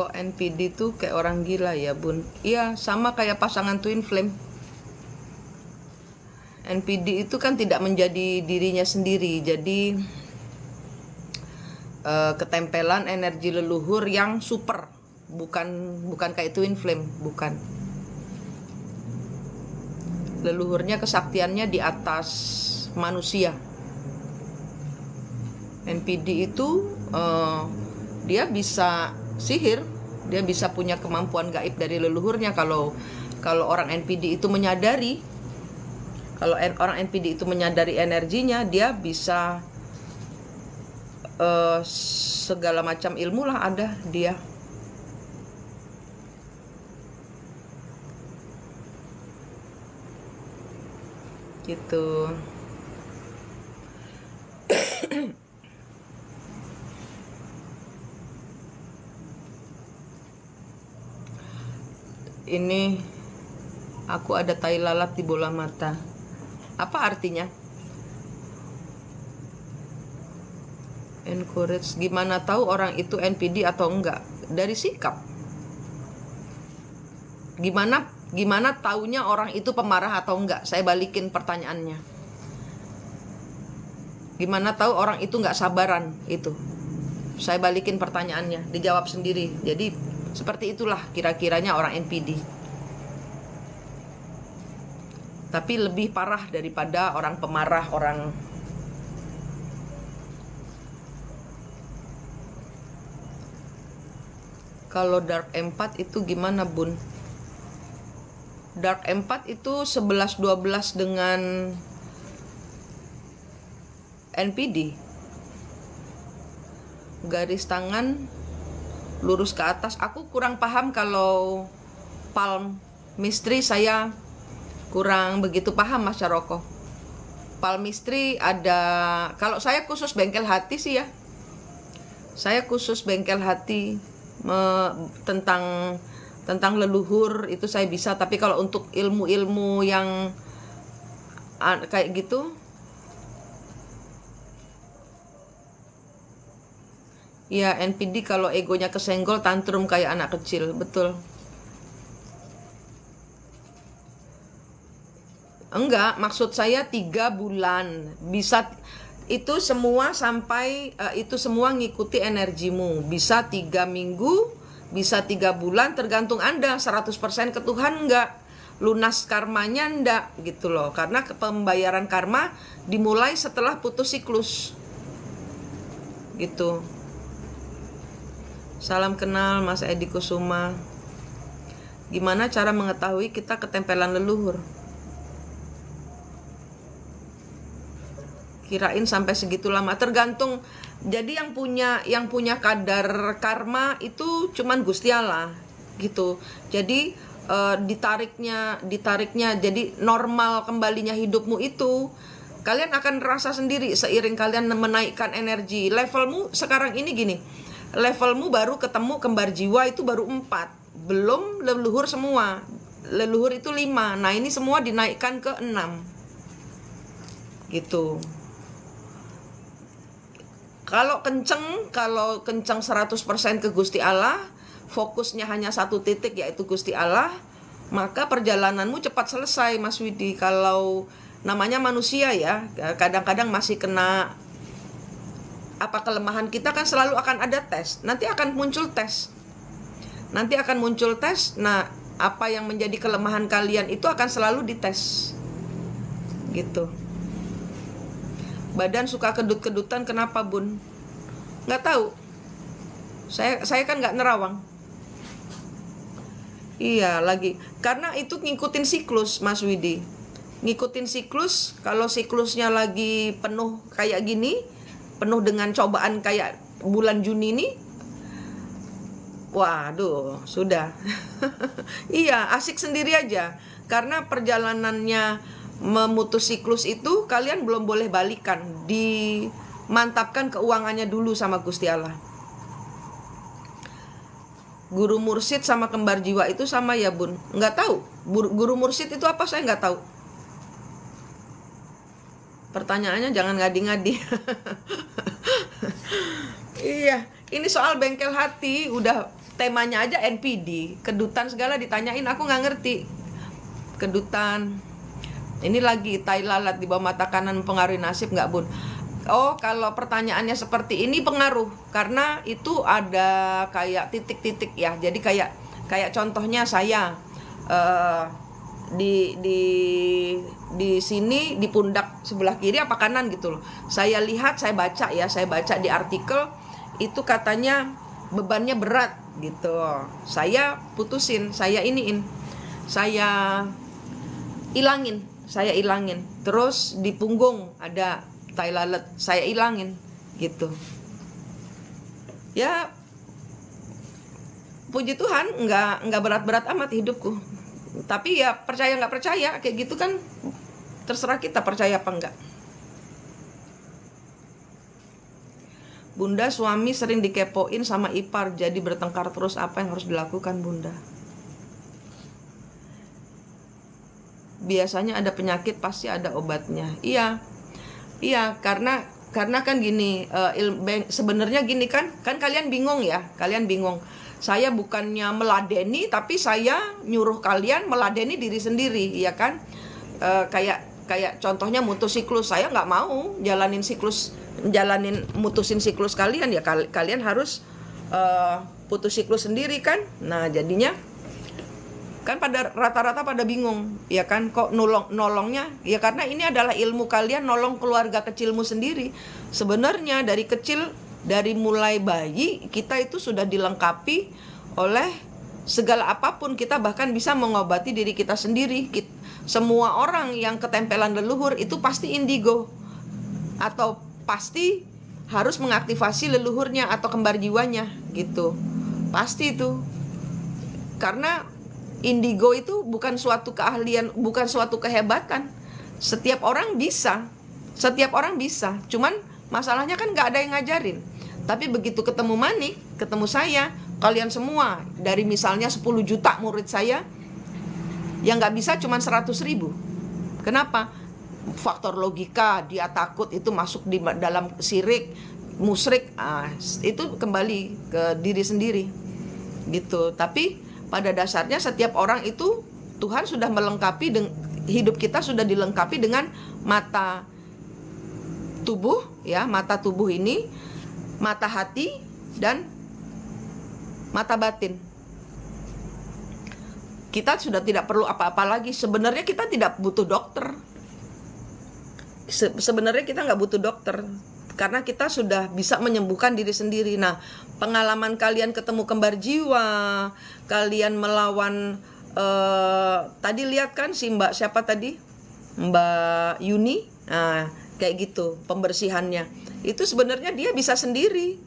kok NPD tuh kayak orang gila ya bun Iya sama kayak pasangan twin flame NPD itu kan tidak menjadi dirinya sendiri jadi uh, ketempelan energi leluhur yang super bukan bukan kayak twin flame bukan leluhurnya kesaktiannya di atas manusia NPD itu uh, dia bisa sihir dia bisa punya kemampuan gaib dari leluhurnya kalau kalau orang NPD itu menyadari kalau orang NPD itu menyadari energinya, dia bisa uh, segala macam ilmu lah ada dia. Gitu. ini aku ada tai lalat di bola mata. Apa artinya? Encourage. Gimana tahu orang itu NPD atau enggak? Dari sikap. Gimana gimana taunya orang itu pemarah atau enggak? Saya balikin pertanyaannya. Gimana tahu orang itu enggak sabaran itu? Saya balikin pertanyaannya, dijawab sendiri. Jadi seperti itulah kira-kiranya orang NPD. Tapi lebih parah daripada orang pemarah, orang Kalau dark M4 itu gimana, Bun? Dark M4 itu 11 12 dengan NPD. Garis tangan lurus ke atas aku kurang paham kalau palm misteri saya kurang begitu paham Mas Caroko palm misteri ada kalau saya khusus bengkel hati sih ya saya khusus bengkel hati me, tentang tentang leluhur itu saya bisa tapi kalau untuk ilmu-ilmu yang kayak gitu Iya, NPD kalau egonya kesenggol tantrum kayak anak kecil, betul. Enggak, maksud saya tiga bulan bisa itu semua sampai uh, itu semua ngikuti energimu bisa tiga minggu bisa tiga bulan tergantung anda 100% ke Tuhan enggak lunas karmanya enggak gitu loh karena pembayaran karma dimulai setelah putus siklus gitu Salam kenal Mas Edi Kusuma. Gimana cara mengetahui kita ketempelan leluhur? Kirain sampai segitu lama tergantung. Jadi yang punya yang punya kadar karma itu cuman Gusti Allah gitu. Jadi e, ditariknya ditariknya jadi normal kembalinya hidupmu itu kalian akan rasa sendiri seiring kalian menaikkan energi levelmu sekarang ini gini levelmu baru ketemu kembar jiwa itu baru empat belum leluhur semua leluhur itu lima nah ini semua dinaikkan ke enam gitu kalau kenceng kalau kenceng 100% ke Gusti Allah fokusnya hanya satu titik yaitu Gusti Allah maka perjalananmu cepat selesai Mas Widi kalau namanya manusia ya kadang-kadang masih kena apa kelemahan kita kan selalu akan ada tes. Nanti akan muncul tes. Nanti akan muncul tes. Nah, apa yang menjadi kelemahan kalian itu akan selalu dites. Gitu. Badan suka kedut-kedutan kenapa, Bun? Nggak tahu. Saya saya kan nggak nerawang. Iya, lagi. Karena itu ngikutin siklus, Mas Widi. Ngikutin siklus, kalau siklusnya lagi penuh kayak gini, penuh dengan cobaan kayak bulan Juni ini waduh sudah iya asik sendiri aja karena perjalanannya memutus siklus itu kalian belum boleh balikan dimantapkan keuangannya dulu sama Gusti Allah guru mursid sama kembar jiwa itu sama ya bun nggak tahu guru mursid itu apa saya nggak tahu pertanyaannya jangan ngadi-ngadi iya ini soal bengkel hati udah temanya aja NPD kedutan segala ditanyain aku nggak ngerti kedutan ini lagi tai lalat di bawah mata kanan pengaruh nasib nggak bun Oh kalau pertanyaannya seperti ini pengaruh karena itu ada kayak titik-titik ya jadi kayak kayak contohnya saya uh, di di di sini di pundak sebelah kiri apa kanan gitu loh. Saya lihat, saya baca ya, saya baca di artikel itu katanya bebannya berat gitu. Saya putusin, saya iniin. Saya ilangin, saya ilangin. Terus di punggung ada tai lalat, saya ilangin gitu. Ya puji Tuhan enggak nggak berat-berat amat hidupku tapi ya percaya nggak percaya kayak gitu kan terserah kita percaya apa enggak Bunda suami sering dikepoin sama ipar jadi bertengkar terus apa yang harus dilakukan Bunda biasanya ada penyakit pasti ada obatnya iya iya karena karena kan gini uh, sebenarnya gini kan kan kalian bingung ya kalian bingung saya bukannya meladeni tapi saya nyuruh kalian meladeni diri sendiri ya kan e, kayak kayak contohnya mutu siklus saya nggak mau jalanin siklus jalanin mutusin siklus kalian ya kal kalian harus e, putus siklus sendiri kan nah jadinya kan pada rata-rata pada bingung ya kan kok nolong nolongnya ya karena ini adalah ilmu kalian nolong keluarga kecilmu sendiri sebenarnya dari kecil dari mulai bayi kita itu sudah dilengkapi oleh segala apapun kita bahkan bisa mengobati diri kita sendiri kita, semua orang yang ketempelan leluhur itu pasti indigo atau pasti harus mengaktifasi leluhurnya atau kembar jiwanya gitu pasti itu karena indigo itu bukan suatu keahlian bukan suatu kehebatan setiap orang bisa setiap orang bisa cuman Masalahnya kan nggak ada yang ngajarin. Tapi begitu ketemu Manik, ketemu saya, kalian semua dari misalnya 10 juta murid saya, yang nggak bisa cuma 100 ribu. Kenapa? Faktor logika, dia takut itu masuk di dalam sirik, musrik, ah, itu kembali ke diri sendiri. Gitu. Tapi pada dasarnya setiap orang itu Tuhan sudah melengkapi hidup kita sudah dilengkapi dengan mata, tubuh ya mata tubuh ini mata hati dan mata batin kita sudah tidak perlu apa-apa lagi sebenarnya kita tidak butuh dokter Se sebenarnya kita nggak butuh dokter karena kita sudah bisa menyembuhkan diri sendiri. Nah, pengalaman kalian ketemu kembar jiwa, kalian melawan uh, tadi lihat kan si Mbak siapa tadi? Mbak Yuni. Nah, kayak gitu pembersihannya itu sebenarnya dia bisa sendiri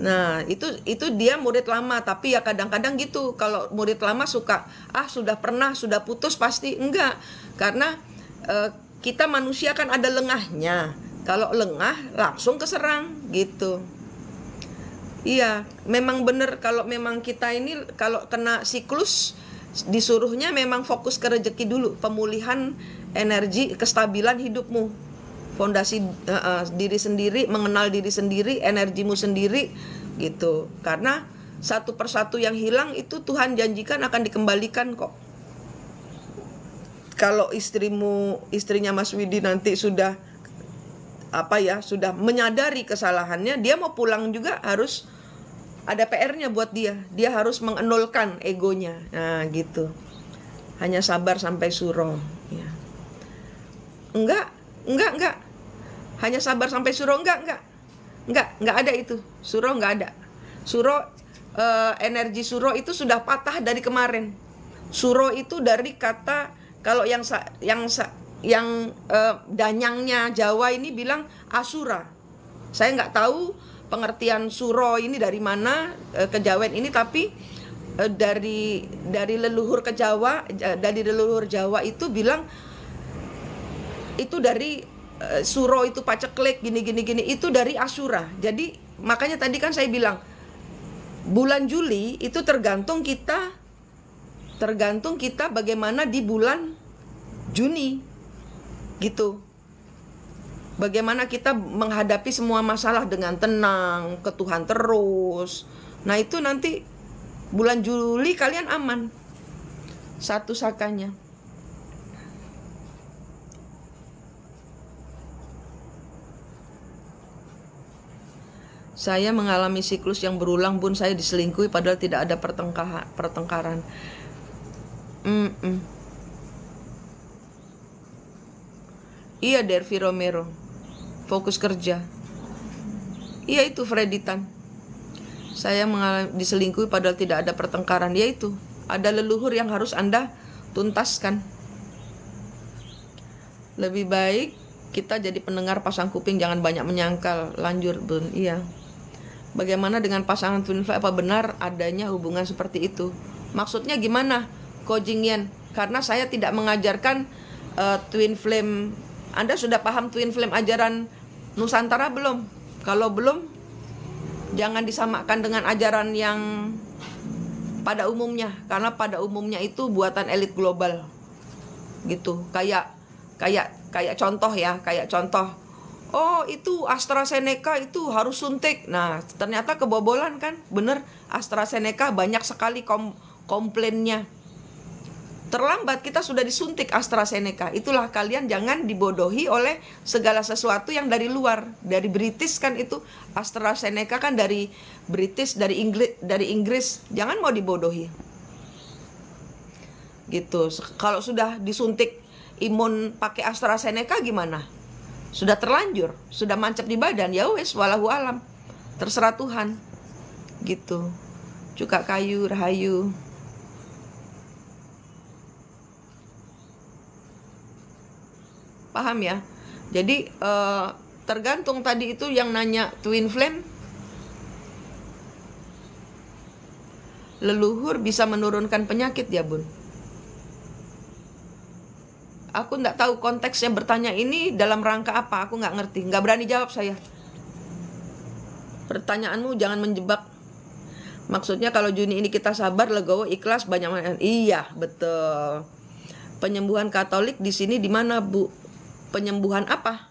nah itu itu dia murid lama tapi ya kadang-kadang gitu kalau murid lama suka ah sudah pernah sudah putus pasti enggak karena eh, kita manusia kan ada lengahnya kalau lengah langsung keserang gitu iya memang benar kalau memang kita ini kalau kena siklus disuruhnya memang fokus ke rezeki dulu pemulihan energi kestabilan hidupmu fondasi uh, uh, diri sendiri, mengenal diri sendiri, energimu sendiri gitu. Karena satu persatu yang hilang itu Tuhan janjikan akan dikembalikan kok. Kalau istrimu, istrinya Mas Widi nanti sudah apa ya, sudah menyadari kesalahannya, dia mau pulang juga harus ada PR-nya buat dia. Dia harus mengenolkan egonya. Nah, gitu. Hanya sabar sampai suruh ya. Enggak, Enggak, enggak. Hanya sabar sampai suro enggak, enggak. Enggak, enggak ada itu. Suro enggak ada. Suro uh, energi suro itu sudah patah dari kemarin. Suro itu dari kata kalau yang yang yang uh, danyangnya Jawa ini bilang asura. Saya nggak tahu pengertian suro ini dari mana ke eh, kejawen ini tapi dari dari leluhur ke Jawa dari leluhur Jawa itu bilang itu dari uh, suro itu paceklik gini gini gini itu dari asura Jadi makanya tadi kan saya bilang bulan Juli itu tergantung kita tergantung kita bagaimana di bulan Juni gitu. Bagaimana kita menghadapi semua masalah dengan tenang, ke Tuhan terus. Nah, itu nanti bulan Juli kalian aman. Satu sakanya. Saya mengalami siklus yang berulang pun saya diselingkuhi padahal tidak ada pertengkahan, pertengkaran. Mm -mm. Iya Dervi Romero. Fokus kerja. Iya itu Freditan. Saya mengalami diselingkuhi padahal tidak ada pertengkaran. Iya itu. Ada leluhur yang harus Anda tuntaskan. Lebih baik kita jadi pendengar pasang kuping jangan banyak menyangkal. Lanjut, Bun. Iya. Bagaimana dengan pasangan Twin Flame? Apa benar adanya hubungan seperti itu? Maksudnya gimana, Ko Jingyan? Karena saya tidak mengajarkan uh, Twin Flame. Anda sudah paham Twin Flame ajaran Nusantara belum? Kalau belum, jangan disamakan dengan ajaran yang pada umumnya karena pada umumnya itu buatan elit global gitu kayak kayak kayak contoh ya kayak contoh oh itu AstraZeneca itu harus suntik. Nah, ternyata kebobolan kan. Bener AstraZeneca banyak sekali kom komplainnya. Terlambat kita sudah disuntik AstraZeneca. Itulah kalian jangan dibodohi oleh segala sesuatu yang dari luar. Dari British kan itu AstraZeneca kan dari British, dari Inggris, dari Inggris. Jangan mau dibodohi. Gitu. Kalau sudah disuntik imun pakai AstraZeneca gimana? sudah terlanjur sudah mancap di badan ya wes walahu alam terserah Tuhan gitu cuka kayu rahayu paham ya jadi eh, tergantung tadi itu yang nanya twin flame leluhur bisa menurunkan penyakit ya bun aku nggak tahu konteksnya bertanya ini dalam rangka apa aku nggak ngerti nggak berani jawab saya pertanyaanmu jangan menjebak maksudnya kalau Juni ini kita sabar legowo ikhlas banyak iya betul penyembuhan Katolik di sini di mana Bu penyembuhan apa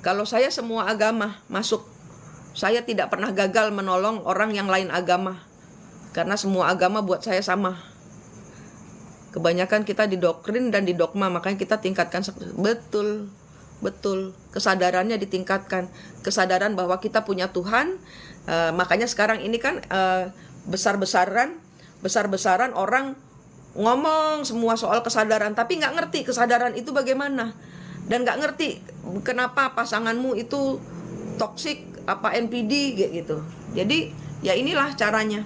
kalau saya semua agama masuk saya tidak pernah gagal menolong orang yang lain agama karena semua agama buat saya sama kebanyakan kita didoktrin dan didogma makanya kita tingkatkan betul betul kesadarannya ditingkatkan kesadaran bahwa kita punya Tuhan uh, makanya sekarang ini kan uh, eh, besar besaran besar besaran orang ngomong semua soal kesadaran tapi nggak ngerti kesadaran itu bagaimana dan nggak ngerti kenapa pasanganmu itu toksik apa NPD gitu jadi ya inilah caranya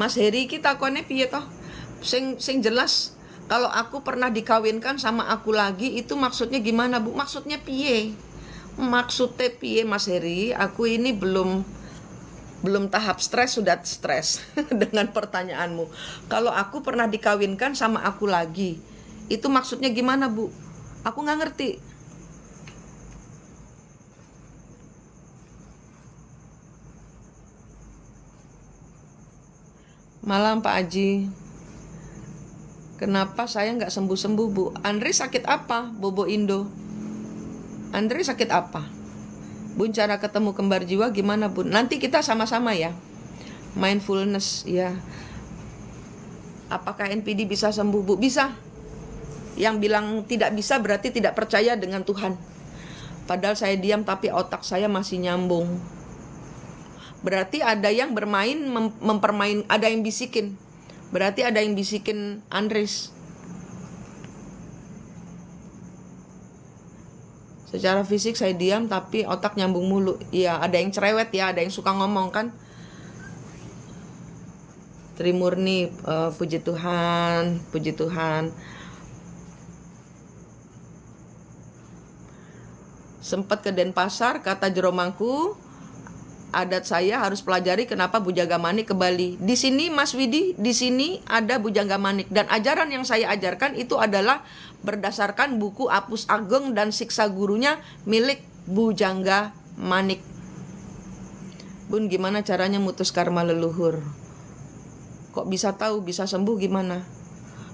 Mas Heri kita takone piye toh? Sing sing jelas kalau aku pernah dikawinkan sama aku lagi itu maksudnya gimana Bu? Maksudnya piye? Maksudnya piye Mas Heri? Aku ini belum belum tahap stres sudah stres dengan pertanyaanmu. Kalau aku pernah dikawinkan sama aku lagi, itu maksudnya gimana Bu? Aku nggak ngerti. Malam Pak Aji. Kenapa saya nggak sembuh-sembuh Bu? Andri sakit apa? Bobo Indo. Andri sakit apa? Bun cara ketemu kembar jiwa gimana Bun? Nanti kita sama-sama ya. Mindfulness ya. Apakah NPD bisa sembuh Bu? Bisa. Yang bilang tidak bisa berarti tidak percaya dengan Tuhan. Padahal saya diam tapi otak saya masih nyambung berarti ada yang bermain mem mempermain ada yang bisikin berarti ada yang bisikin Andres secara fisik saya diam tapi otak nyambung mulu ya ada yang cerewet ya ada yang suka ngomong kan Trimurni uh, puji Tuhan puji Tuhan sempat ke Denpasar kata Jeromangku adat saya harus pelajari kenapa Bujangga Manik ke Bali. Di sini Mas Widi, di sini ada Bujangga Manik dan ajaran yang saya ajarkan itu adalah berdasarkan buku Apus Ageng dan Siksa Gurunya milik Bujangga Manik. Bun, gimana caranya mutus karma leluhur? Kok bisa tahu bisa sembuh gimana?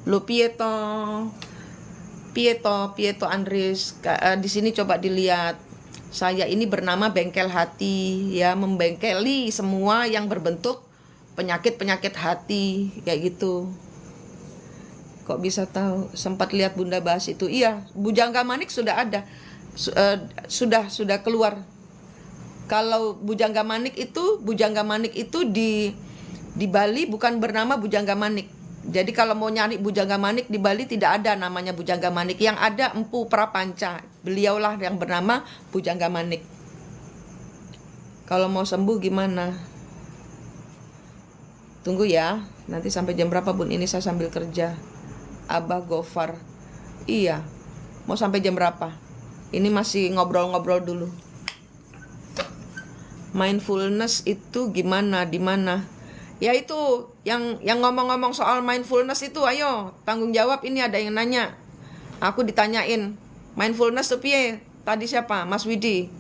Lo Pieto, Pieto, Pieto Andres, eh, di sini coba dilihat saya ini bernama bengkel hati ya membengkeli semua yang berbentuk penyakit-penyakit hati kayak gitu. Kok bisa tahu? Sempat lihat Bunda bahas itu. Iya, Bujangga Manik sudah ada. Eh, sudah sudah keluar. Kalau Bujangga Manik itu, Bujangga Manik itu di di Bali bukan bernama Bujangga Manik jadi kalau mau nyari Bujangga Manik di Bali tidak ada namanya Bujangga Manik. Yang ada Empu Prapanca. Beliaulah yang bernama Bujangga Manik. Kalau mau sembuh gimana? Tunggu ya. Nanti sampai jam berapa Bun ini saya sambil kerja. Abah Gofar. Iya. Mau sampai jam berapa? Ini masih ngobrol-ngobrol dulu. Mindfulness itu gimana? Di mana? yaitu yang yang ngomong-ngomong soal mindfulness itu ayo tanggung jawab ini ada yang nanya aku ditanyain mindfulness tuh piye tadi siapa Mas Widi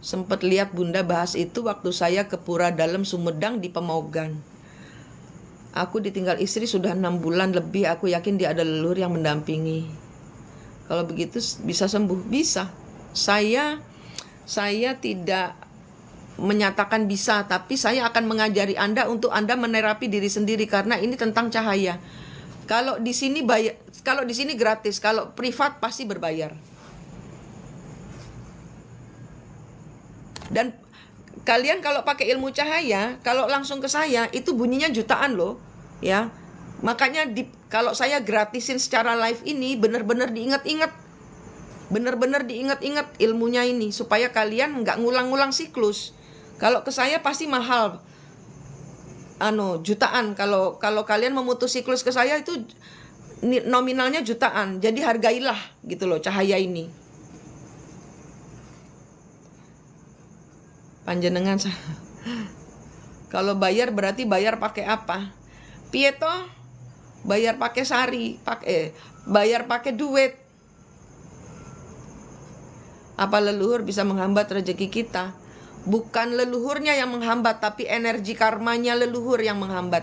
sempat lihat Bunda bahas itu waktu saya ke Pura Dalam Sumedang di Pemogan. Aku ditinggal istri sudah enam bulan lebih. Aku yakin dia ada leluhur yang mendampingi. Kalau begitu bisa sembuh, bisa. Saya saya tidak menyatakan bisa, tapi saya akan mengajari Anda untuk Anda menerapi diri sendiri karena ini tentang cahaya. Kalau di sini bayar, kalau di sini gratis, kalau privat pasti berbayar. Dan kalian kalau pakai ilmu cahaya, kalau langsung ke saya itu bunyinya jutaan loh, ya. Makanya di, kalau saya gratisin secara live ini benar-benar diingat-ingat benar-benar diingat-ingat ilmunya ini supaya kalian nggak ngulang-ngulang siklus. Kalau ke saya pasti mahal anu jutaan kalau kalau kalian memutus siklus ke saya itu nominalnya jutaan. Jadi hargailah gitu loh cahaya ini. Panjenengan kalau bayar berarti bayar pakai apa? Pieto bayar pakai sari, pakai eh, bayar pakai duit. Apa leluhur bisa menghambat rezeki kita? Bukan leluhurnya yang menghambat, tapi energi karmanya leluhur yang menghambat.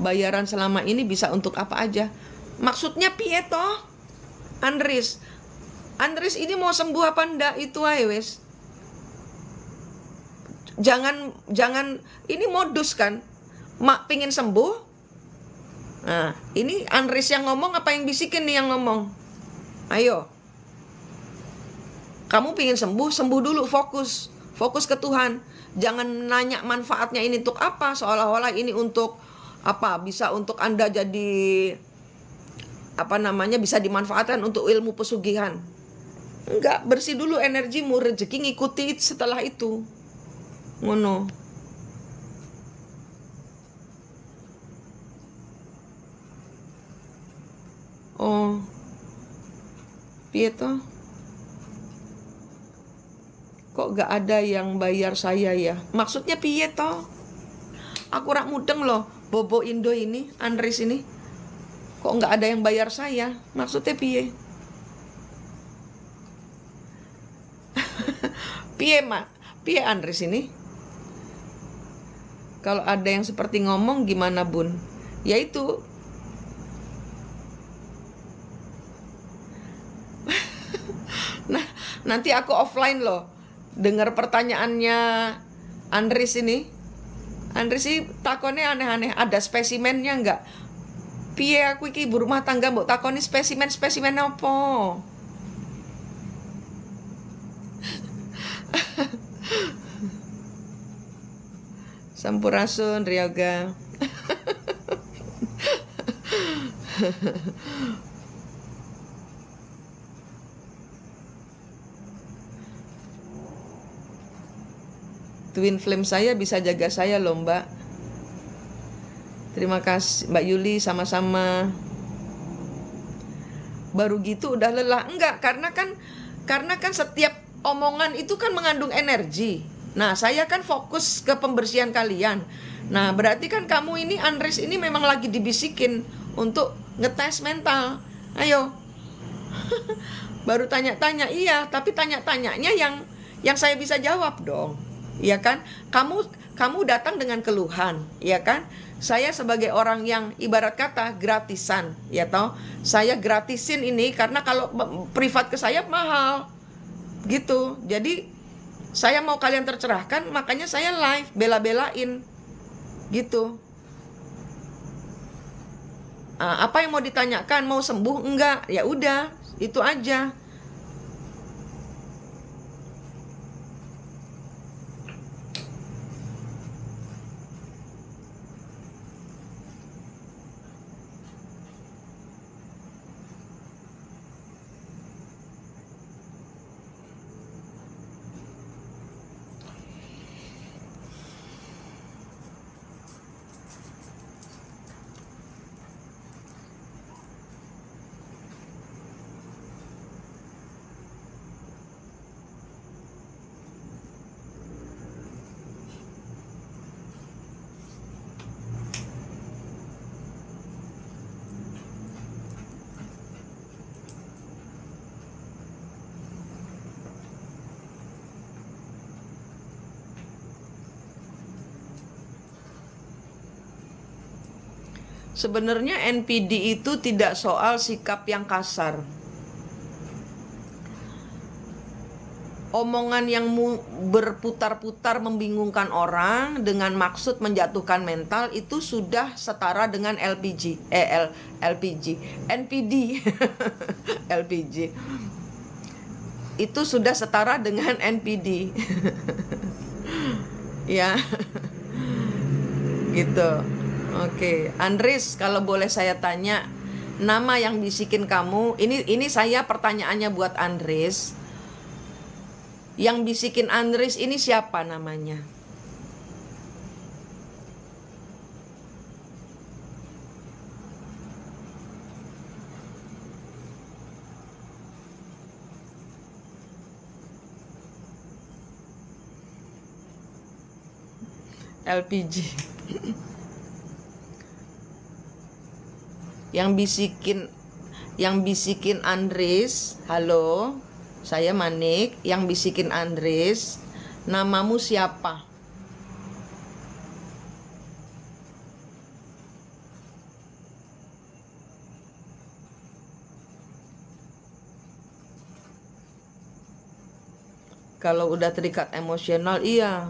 Bayaran selama ini bisa untuk apa aja. Maksudnya Pieto, Andris. Andris ini mau sembuh apa ndak itu ayo wes. Jangan jangan ini modus kan. Mak pingin sembuh. Nah, ini Andris yang ngomong apa yang bisikin nih yang ngomong? Ayo. Kamu pingin sembuh, sembuh dulu fokus. Fokus ke Tuhan. Jangan nanya manfaatnya ini untuk apa, seolah-olah ini untuk apa? Bisa untuk Anda jadi apa namanya bisa dimanfaatkan untuk ilmu pesugihan. Enggak, bersih dulu energimu, rezeki ngikuti setelah itu. Ngono. Oh. Oh kok gak ada yang bayar saya ya maksudnya piye toh aku rak mudeng loh Bobo Indo ini Andres ini kok gak ada yang bayar saya maksudnya piye piye mak piye Andres ini kalau ada yang seperti ngomong gimana bun yaitu nah nanti aku offline loh dengar pertanyaannya Andris ini Andris sih takonnya aneh-aneh ada spesimennya nggak piye aku iki ibu rumah tangga mbok takoni spesimen spesimen apa Sampurasun Rioga twin flame saya bisa jaga saya loh mbak terima kasih mbak Yuli sama-sama baru gitu udah lelah enggak karena kan karena kan setiap omongan itu kan mengandung energi nah saya kan fokus ke pembersihan kalian nah berarti kan kamu ini Andres ini memang lagi dibisikin untuk ngetes mental ayo baru tanya-tanya iya tapi tanya-tanyanya yang yang saya bisa jawab dong ya kan? Kamu kamu datang dengan keluhan, ya kan? Saya sebagai orang yang ibarat kata gratisan, ya toh? Saya gratisin ini karena kalau privat ke saya mahal. Gitu. Jadi saya mau kalian tercerahkan, makanya saya live bela-belain. Gitu. Ah, apa yang mau ditanyakan? Mau sembuh enggak? Ya udah, itu aja. Sebenarnya NPD itu tidak soal sikap yang kasar. Omongan yang berputar-putar membingungkan orang dengan maksud menjatuhkan mental itu sudah setara dengan LPG, eh, L, LPG, NPD, LPG. Itu sudah setara dengan NPD. ya. gitu Oke, okay. Andris, kalau boleh saya tanya, nama yang bisikin kamu, ini ini saya pertanyaannya buat Andris. Yang bisikin Andris ini siapa namanya? LPG. yang bisikin yang bisikin Andres halo saya Manik yang bisikin Andres namamu siapa kalau udah terikat emosional iya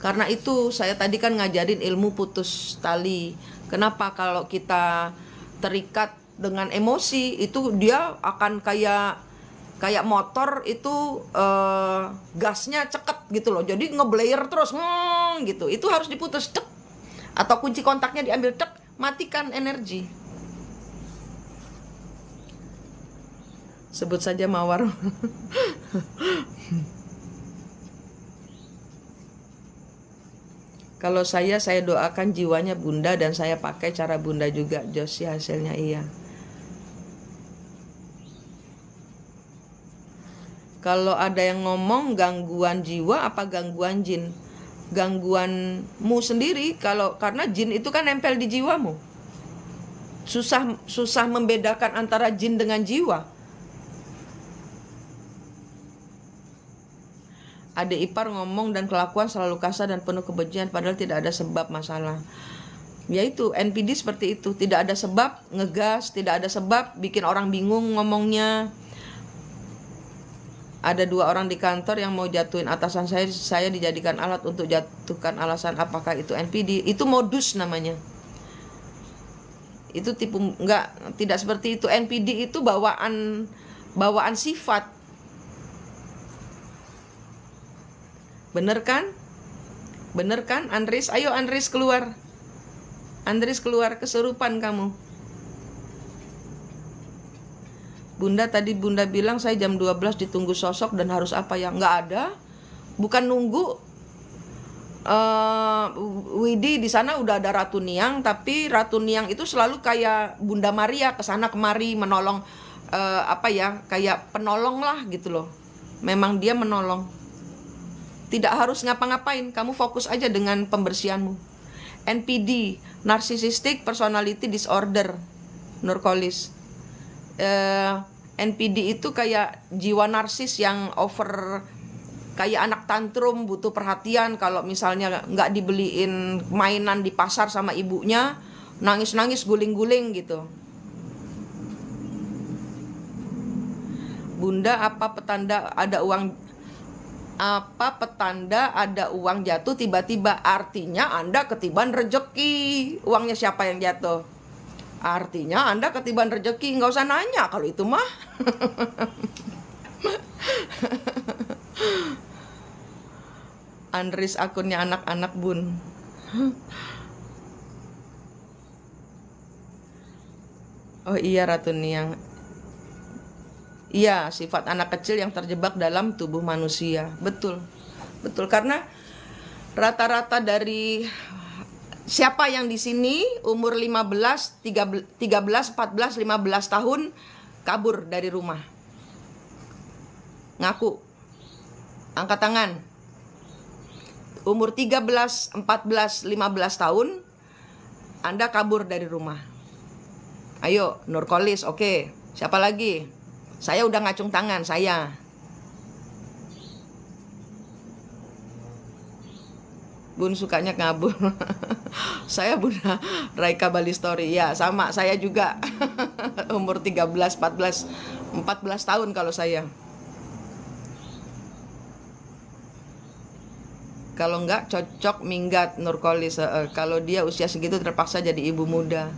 karena itu saya tadi kan ngajarin ilmu putus tali kenapa kalau kita terikat dengan emosi itu dia akan kayak kayak motor itu uh, gasnya ceket gitu loh jadi ngeblayer terus hmm, gitu itu harus diputus cek atau kunci kontaknya diambil cek matikan energi sebut saja mawar Kalau saya, saya doakan jiwanya bunda dan saya pakai cara bunda juga. Josie ya, hasilnya iya. Kalau ada yang ngomong gangguan jiwa apa gangguan jin? Gangguanmu sendiri kalau karena jin itu kan nempel di jiwamu. Susah susah membedakan antara jin dengan jiwa Adik ipar ngomong dan kelakuan selalu kasar dan penuh kebencian padahal tidak ada sebab masalah. Yaitu NPD seperti itu, tidak ada sebab ngegas, tidak ada sebab bikin orang bingung ngomongnya. Ada dua orang di kantor yang mau jatuhin atasan saya, saya dijadikan alat untuk jatuhkan alasan apakah itu NPD. Itu modus namanya itu tipu enggak tidak seperti itu NPD itu bawaan bawaan sifat Bener kan? Bener kan Andris? Ayo Andris keluar. Andris keluar keserupan kamu. Bunda tadi Bunda bilang saya jam 12 ditunggu sosok dan harus apa yang Nggak ada. Bukan nunggu. Uh, Widi di sana udah ada Ratu Niang, tapi Ratu Niang itu selalu kayak Bunda Maria ke sana kemari menolong uh, apa ya? Kayak penolong lah gitu loh. Memang dia menolong tidak harus ngapa-ngapain, kamu fokus aja dengan pembersihanmu. NPD, Narcissistic Personality Disorder, Nurkolis. Uh, eh, NPD itu kayak jiwa narsis yang over kayak anak tantrum butuh perhatian kalau misalnya nggak dibeliin mainan di pasar sama ibunya nangis-nangis guling-guling gitu Bunda apa petanda ada uang apa petanda ada uang jatuh tiba-tiba? Artinya Anda ketiban rejeki. Uangnya siapa yang jatuh? Artinya Anda ketiban rejeki. Nggak usah nanya kalau itu mah. Andris akunnya anak-anak bun. oh iya Ratu Niang, Iya, sifat anak kecil yang terjebak dalam tubuh manusia. Betul. Betul karena rata-rata dari siapa yang di sini umur 15, 13, 14, 15 tahun kabur dari rumah. Ngaku. Angkat tangan. Umur 13, 14, 15 tahun Anda kabur dari rumah. Ayo, Nurkolis, oke. Okay. Siapa lagi? Saya udah ngacung tangan, saya. Bun sukanya ngabur. saya Bunda Raika Bali Story. Ya, sama saya juga. Umur 13, 14, 14 tahun kalau saya. Kalau enggak cocok minggat Nurkolis. Kalau dia usia segitu terpaksa jadi ibu muda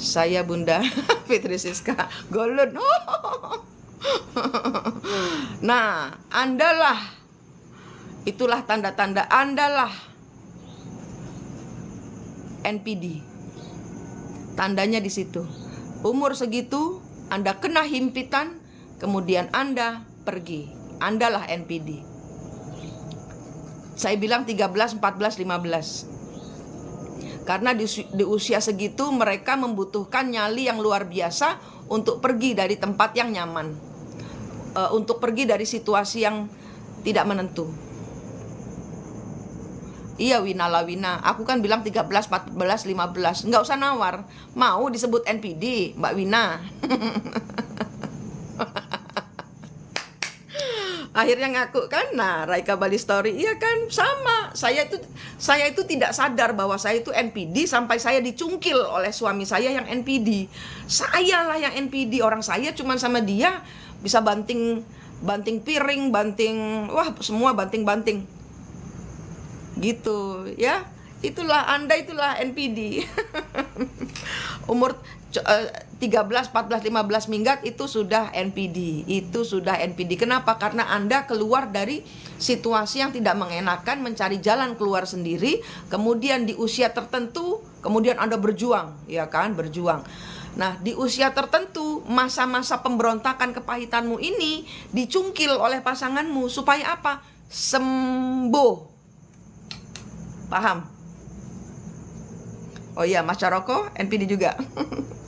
saya Bunda Fitri Siska Golun. Oh. nah, andalah itulah tanda-tanda andalah NPD. Tandanya di situ. Umur segitu Anda kena himpitan, kemudian Anda pergi. Andalah NPD. Saya bilang 13, 14, 15 karena di, di usia segitu mereka membutuhkan nyali yang luar biasa untuk pergi dari tempat yang nyaman. E, untuk pergi dari situasi yang tidak menentu. Iya Wina Wina, aku kan bilang 13, 14, 15 Nggak usah nawar, mau disebut NPD Mbak Wina akhirnya ngaku kan nah Raika Bali Story iya kan sama saya itu saya itu tidak sadar bahwa saya itu NPD sampai saya dicungkil oleh suami saya yang NPD saya lah yang NPD orang saya cuman sama dia bisa banting banting piring banting wah semua banting banting gitu ya itulah anda itulah NPD umur eh, 13, 14, 15 minggat itu sudah NPD, itu sudah NPD. Kenapa? Karena Anda keluar dari situasi yang tidak mengenakan, mencari jalan keluar sendiri, kemudian di usia tertentu, kemudian Anda berjuang, ya kan, berjuang. Nah, di usia tertentu, masa-masa pemberontakan kepahitanmu ini dicungkil oleh pasanganmu supaya apa? Sembuh. Paham? Oh iya, Mas Caroko, NPD juga.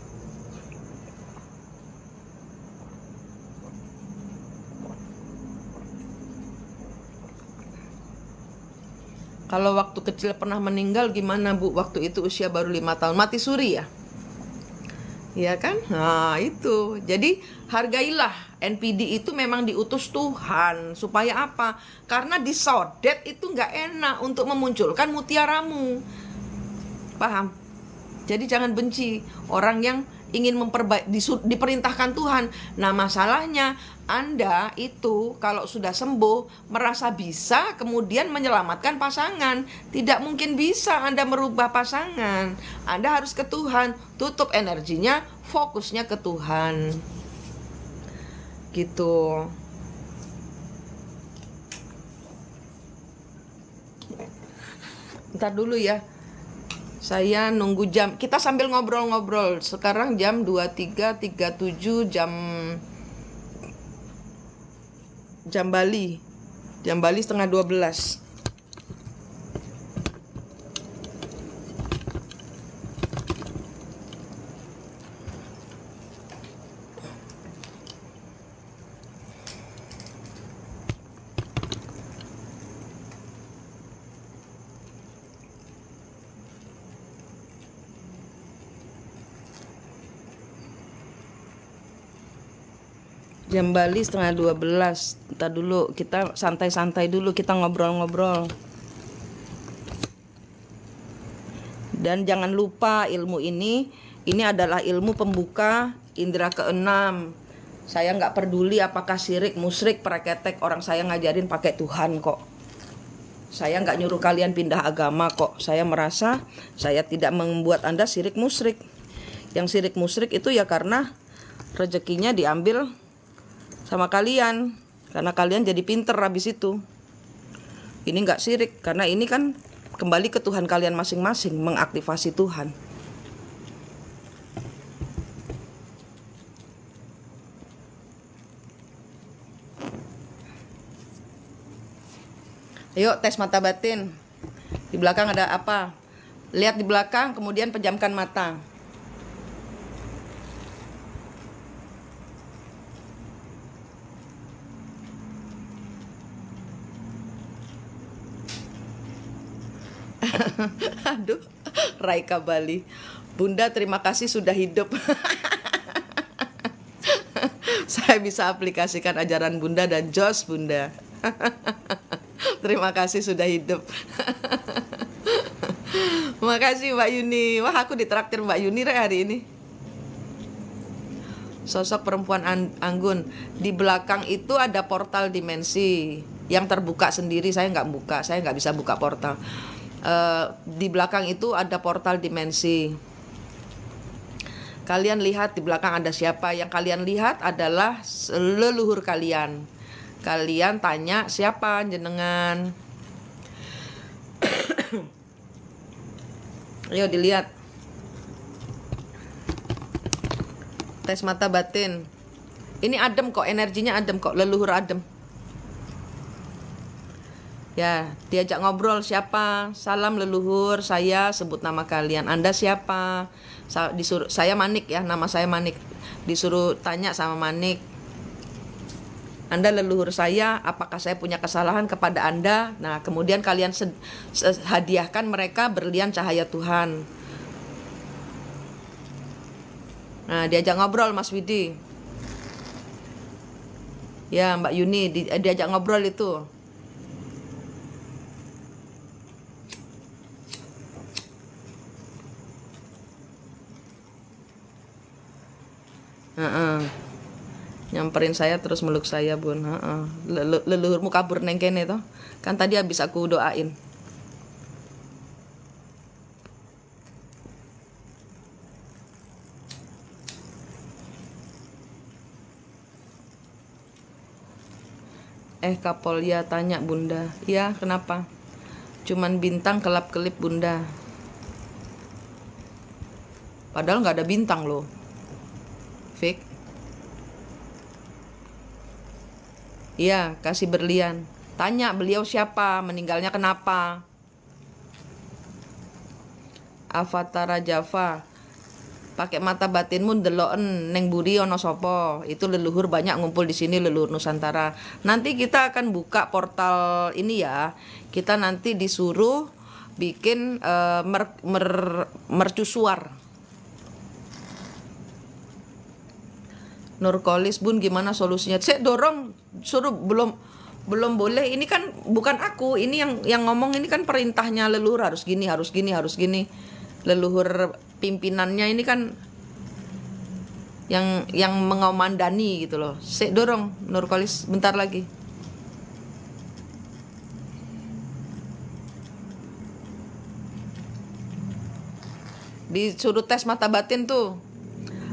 Kalau waktu kecil pernah meninggal gimana Bu? Waktu itu usia baru lima tahun mati suri ya. Ya kan? Nah, itu. Jadi hargailah NPD itu memang diutus Tuhan supaya apa? Karena disodet itu nggak enak untuk memunculkan mutiaramu. Paham? Jadi jangan benci orang yang ingin memperbaiki diperintahkan Tuhan. Nah, masalahnya anda itu kalau sudah sembuh merasa bisa kemudian menyelamatkan pasangan. Tidak mungkin bisa Anda merubah pasangan. Anda harus ke Tuhan, tutup energinya, fokusnya ke Tuhan. Gitu. Ntar dulu ya. Saya nunggu jam. Kita sambil ngobrol-ngobrol. Sekarang jam 23.37 jam jam Bali jam Bali setengah 12 jam Bali setengah 12 kita dulu kita santai-santai dulu kita ngobrol-ngobrol dan jangan lupa ilmu ini ini adalah ilmu pembuka indera keenam saya nggak peduli apakah sirik musrik preketek orang saya ngajarin pakai Tuhan kok saya nggak nyuruh kalian pindah agama kok saya merasa saya tidak membuat anda sirik musrik yang sirik musrik itu ya karena rezekinya diambil sama kalian karena kalian jadi pinter habis itu ini nggak sirik karena ini kan kembali ke Tuhan kalian masing-masing mengaktifasi Tuhan Yuk tes mata batin. Di belakang ada apa? Lihat di belakang, kemudian pejamkan mata. Aduh, Raika Bali. Bunda terima kasih sudah hidup. Saya bisa aplikasikan ajaran Bunda dan Jos Bunda. terima kasih sudah hidup. Makasih Mbak Yuni. Wah, aku ditraktir Mbak Yuni re hari ini sosok perempuan anggun di belakang itu ada portal dimensi yang terbuka sendiri saya nggak buka saya nggak bisa buka portal Eh, di belakang itu ada portal dimensi. Kalian lihat di belakang ada siapa? Yang kalian lihat adalah leluhur kalian. Kalian tanya siapa jenengan? Ayo dilihat. Tes mata batin. Ini adem kok, energinya adem kok, leluhur adem. Ya, diajak ngobrol siapa? Salam leluhur, saya sebut nama kalian. Anda siapa? Sa disuruh saya Manik ya, nama saya Manik. Disuruh tanya sama Manik. Anda leluhur saya, apakah saya punya kesalahan kepada Anda? Nah, kemudian kalian hadiahkan mereka berlian cahaya Tuhan. Nah, diajak ngobrol Mas Widi. Ya, Mbak Yuni di eh, diajak ngobrol itu. nyamperin saya terus meluk saya bun leluhurmu kabur neng kene toh kan tadi habis aku doain Eh kapolda tanya bunda Ya kenapa? Cuman bintang kelap-kelip bunda Padahal nggak ada bintang loh Taufik. Iya, kasih berlian. Tanya beliau siapa, meninggalnya kenapa? Avatara Java. Pakai mata batinmu deloen neng buri ono sopo. Itu leluhur banyak ngumpul di sini leluhur Nusantara. Nanti kita akan buka portal ini ya. Kita nanti disuruh bikin uh, mer, mer, mercusuar Nurkolis bun gimana solusinya Cek dorong suruh belum belum boleh ini kan bukan aku ini yang yang ngomong ini kan perintahnya leluhur harus gini harus gini harus gini leluhur pimpinannya ini kan yang yang mengomandani gitu loh Cek dorong Nurkolis bentar lagi disuruh tes mata batin tuh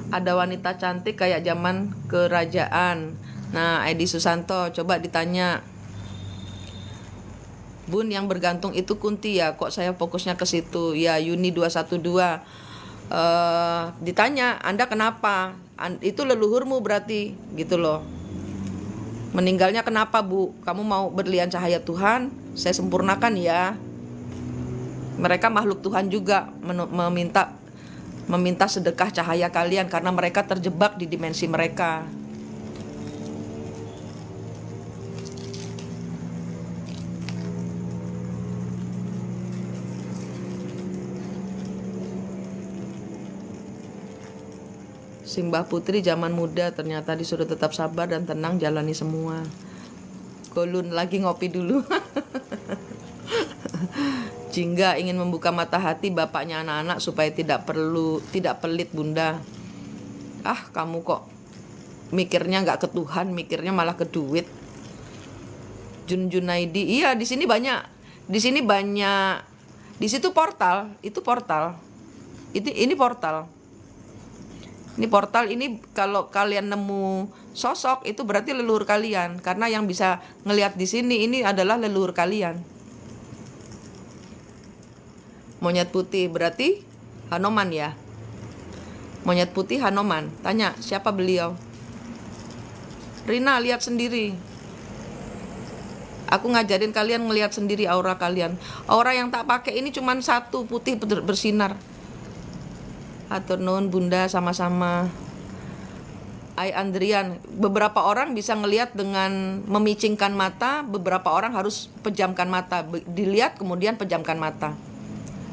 ada wanita cantik kayak zaman kerajaan. Nah, Edi Susanto coba ditanya. Bun yang bergantung itu Kunti ya, kok saya fokusnya ke situ. Ya, Yuni 212. Eh, ditanya, "Anda kenapa?" An itu leluhurmu berarti, gitu loh. Meninggalnya kenapa, Bu? Kamu mau berlian cahaya Tuhan? Saya sempurnakan ya. Mereka makhluk Tuhan juga meminta meminta sedekah cahaya kalian karena mereka terjebak di dimensi mereka. Simbah Putri zaman muda ternyata disuruh tetap sabar dan tenang jalani semua. Golun lagi ngopi dulu. Jingga ingin membuka mata hati bapaknya anak-anak supaya tidak perlu tidak pelit bunda. Ah kamu kok mikirnya nggak ke Tuhan, mikirnya malah ke duit. Jun Junaidi, iya di sini banyak, di sini banyak, di situ portal, itu portal, itu ini portal. Ini portal ini kalau kalian nemu sosok itu berarti leluhur kalian karena yang bisa ngelihat di sini ini adalah leluhur kalian. Monyet putih berarti Hanoman ya. Monyet putih Hanoman. Tanya siapa beliau? Rina lihat sendiri. Aku ngajarin kalian ngelihat sendiri aura kalian. Aura yang tak pakai ini cuma satu putih bersinar. Atur nun bunda sama-sama. Ai Andrian, beberapa orang bisa ngelihat dengan memicingkan mata, beberapa orang harus pejamkan mata, dilihat kemudian pejamkan mata.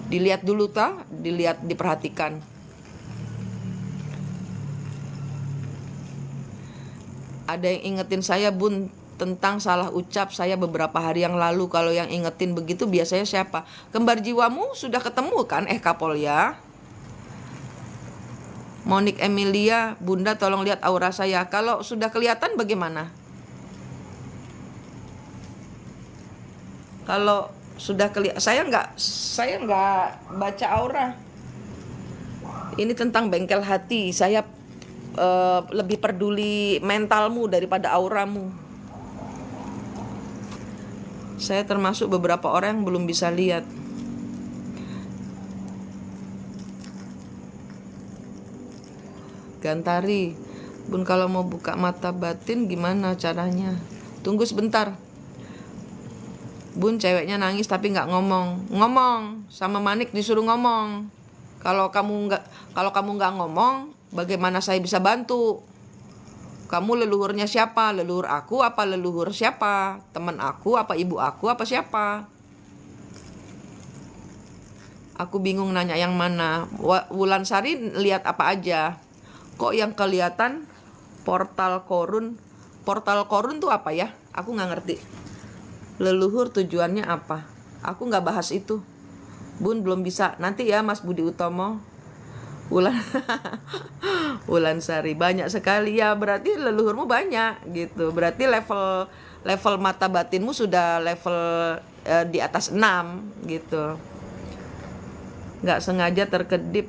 Dilihat dulu ta, dilihat diperhatikan. Ada yang ingetin saya bun tentang salah ucap saya beberapa hari yang lalu kalau yang ingetin begitu biasanya siapa kembar jiwamu sudah ketemu kan eh Kapol ya? Monik Emilia Bunda tolong lihat aura saya kalau sudah kelihatan bagaimana kalau sudah kelihatan saya nggak saya nggak baca aura ini tentang bengkel hati saya uh, lebih peduli mentalmu daripada auramu saya termasuk beberapa orang yang belum bisa lihat Gantari Bun kalau mau buka mata batin gimana caranya tunggu sebentar Bun ceweknya nangis tapi nggak ngomong. Ngomong sama Manik disuruh ngomong. Kalau kamu nggak kalau kamu nggak ngomong, bagaimana saya bisa bantu? Kamu leluhurnya siapa? Leluhur aku apa leluhur siapa? Teman aku apa ibu aku apa siapa? Aku bingung nanya yang mana. Wulan Sari lihat apa aja? Kok yang kelihatan portal korun? Portal korun tuh apa ya? Aku nggak ngerti leluhur tujuannya apa? Aku nggak bahas itu. Bun belum bisa. Nanti ya Mas Budi Utomo. Ulan, Ulan Sari banyak sekali ya berarti leluhurmu banyak gitu. Berarti level level mata batinmu sudah level eh, di atas 6 gitu. nggak sengaja terkedip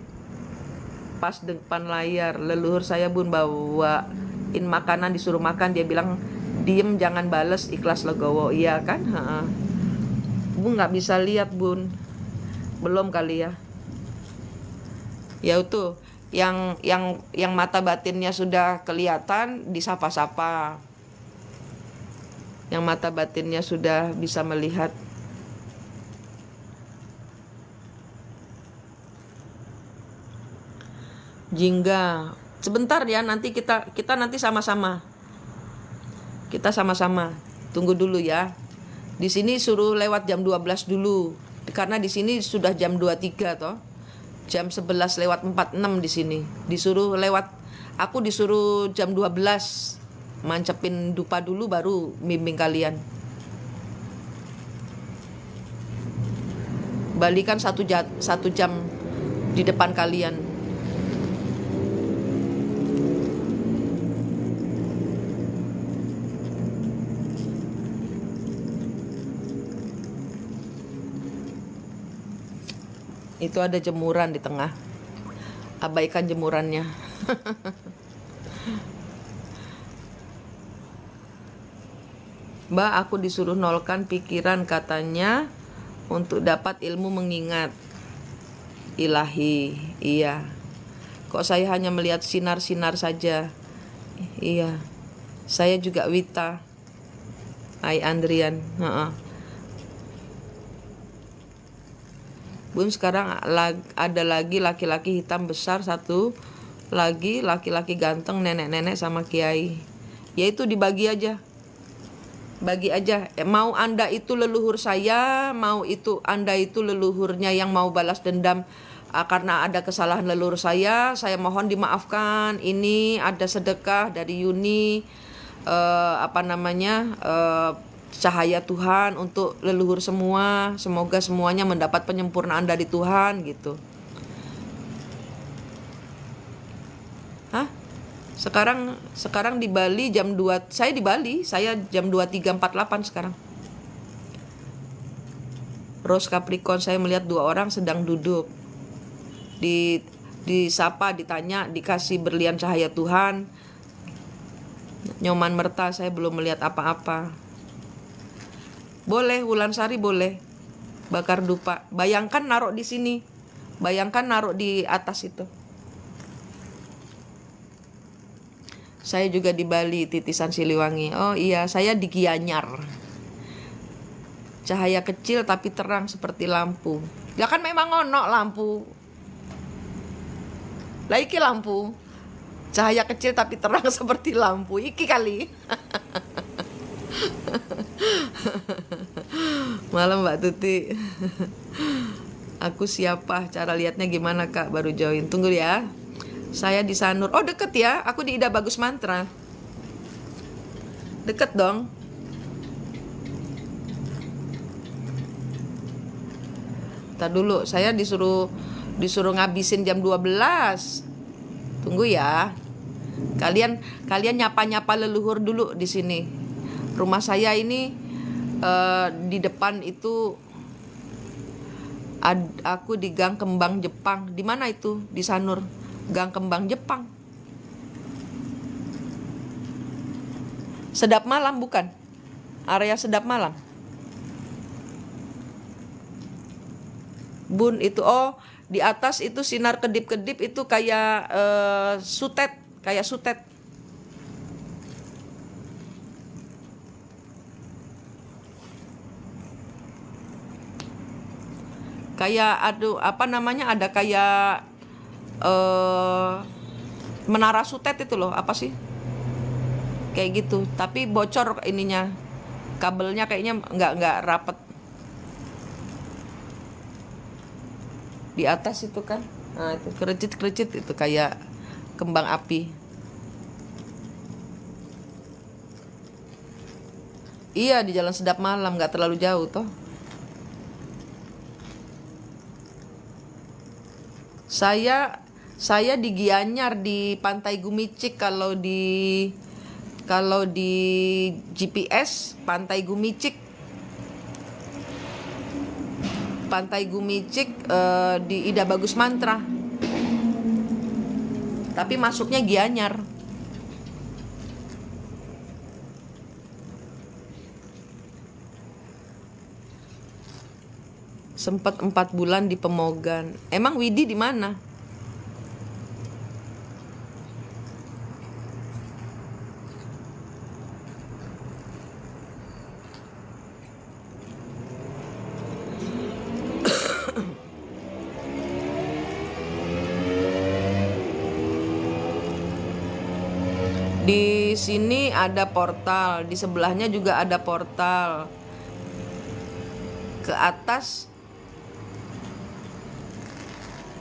pas depan layar leluhur saya bun bawain makanan disuruh makan dia bilang diem jangan bales ikhlas legowo iya kan ha -ha. bu nggak bisa lihat bun belum kali ya ya itu yang yang yang mata batinnya sudah kelihatan disapa-sapa yang mata batinnya sudah bisa melihat jingga sebentar ya nanti kita kita nanti sama-sama kita sama-sama tunggu dulu ya. Di sini suruh lewat jam 12 dulu karena di sini sudah jam 23 toh. Jam 11 lewat 46 di sini. Disuruh lewat aku disuruh jam 12 mancepin dupa dulu baru mimbing kalian. Balikan satu jam, satu jam di depan kalian. itu ada jemuran di tengah abaikan jemurannya Mbak aku disuruh nolkan pikiran katanya untuk dapat ilmu mengingat ilahi iya kok saya hanya melihat sinar-sinar saja iya saya juga Wita Hai Andrian uh -uh. Bun sekarang ada lagi laki-laki hitam besar satu lagi laki-laki ganteng nenek-nenek sama kiai Ya itu dibagi aja bagi aja eh, mau anda itu leluhur saya mau itu anda itu leluhurnya yang mau balas dendam ah, karena ada kesalahan leluhur saya saya mohon dimaafkan ini ada sedekah dari Yuni eh, apa namanya eh, cahaya Tuhan untuk leluhur semua. Semoga semuanya mendapat penyempurnaan dari Tuhan gitu. Hah? Sekarang sekarang di Bali jam 2. Saya di Bali, saya jam 23.48 sekarang. Rose Capricorn saya melihat dua orang sedang duduk. Di disapa, ditanya, dikasih berlian cahaya Tuhan. Nyoman Merta saya belum melihat apa-apa. Boleh, Wulan Sari boleh. Bakar dupa. Bayangkan naruh di sini. Bayangkan naruh di atas itu. Saya juga di Bali, titisan Siliwangi. Oh iya, saya di Gianyar. Cahaya kecil tapi terang seperti lampu. Ya kan memang ono lampu. Lah iki lampu. Cahaya kecil tapi terang seperti lampu. Iki kali. Malam Mbak Tuti. Aku siapa? Cara liatnya gimana Kak? Baru join. Tunggu ya. Saya di Sanur. Oh deket ya. Aku di Ida Bagus Mantra. Deket dong. Tar dulu, saya disuruh disuruh ngabisin jam 12. Tunggu ya. Kalian kalian nyapa-nyapa leluhur dulu di sini rumah saya ini uh, di depan itu ad, aku di Gang Kembang Jepang. Di mana itu? Di Sanur, Gang Kembang Jepang. Sedap malam bukan? Area sedap malam. Bun itu oh di atas itu sinar kedip-kedip itu kayak uh, sutet, kayak sutet. kayak aduh apa namanya ada kayak uh, menara sutet itu loh apa sih kayak gitu tapi bocor ininya kabelnya kayaknya nggak nggak rapet di atas itu kan nah, itu kerecit kerecit itu kayak kembang api iya di jalan sedap malam nggak terlalu jauh toh Saya saya di Gianyar di Pantai Gumicik kalau di kalau di GPS Pantai Gumicik Pantai Gumicik uh, eh, di Ida Bagus Mantra. Tapi masuknya Gianyar. sempat empat bulan di Pemogan. Emang Widi di mana? di sini ada portal, di sebelahnya juga ada portal. Ke atas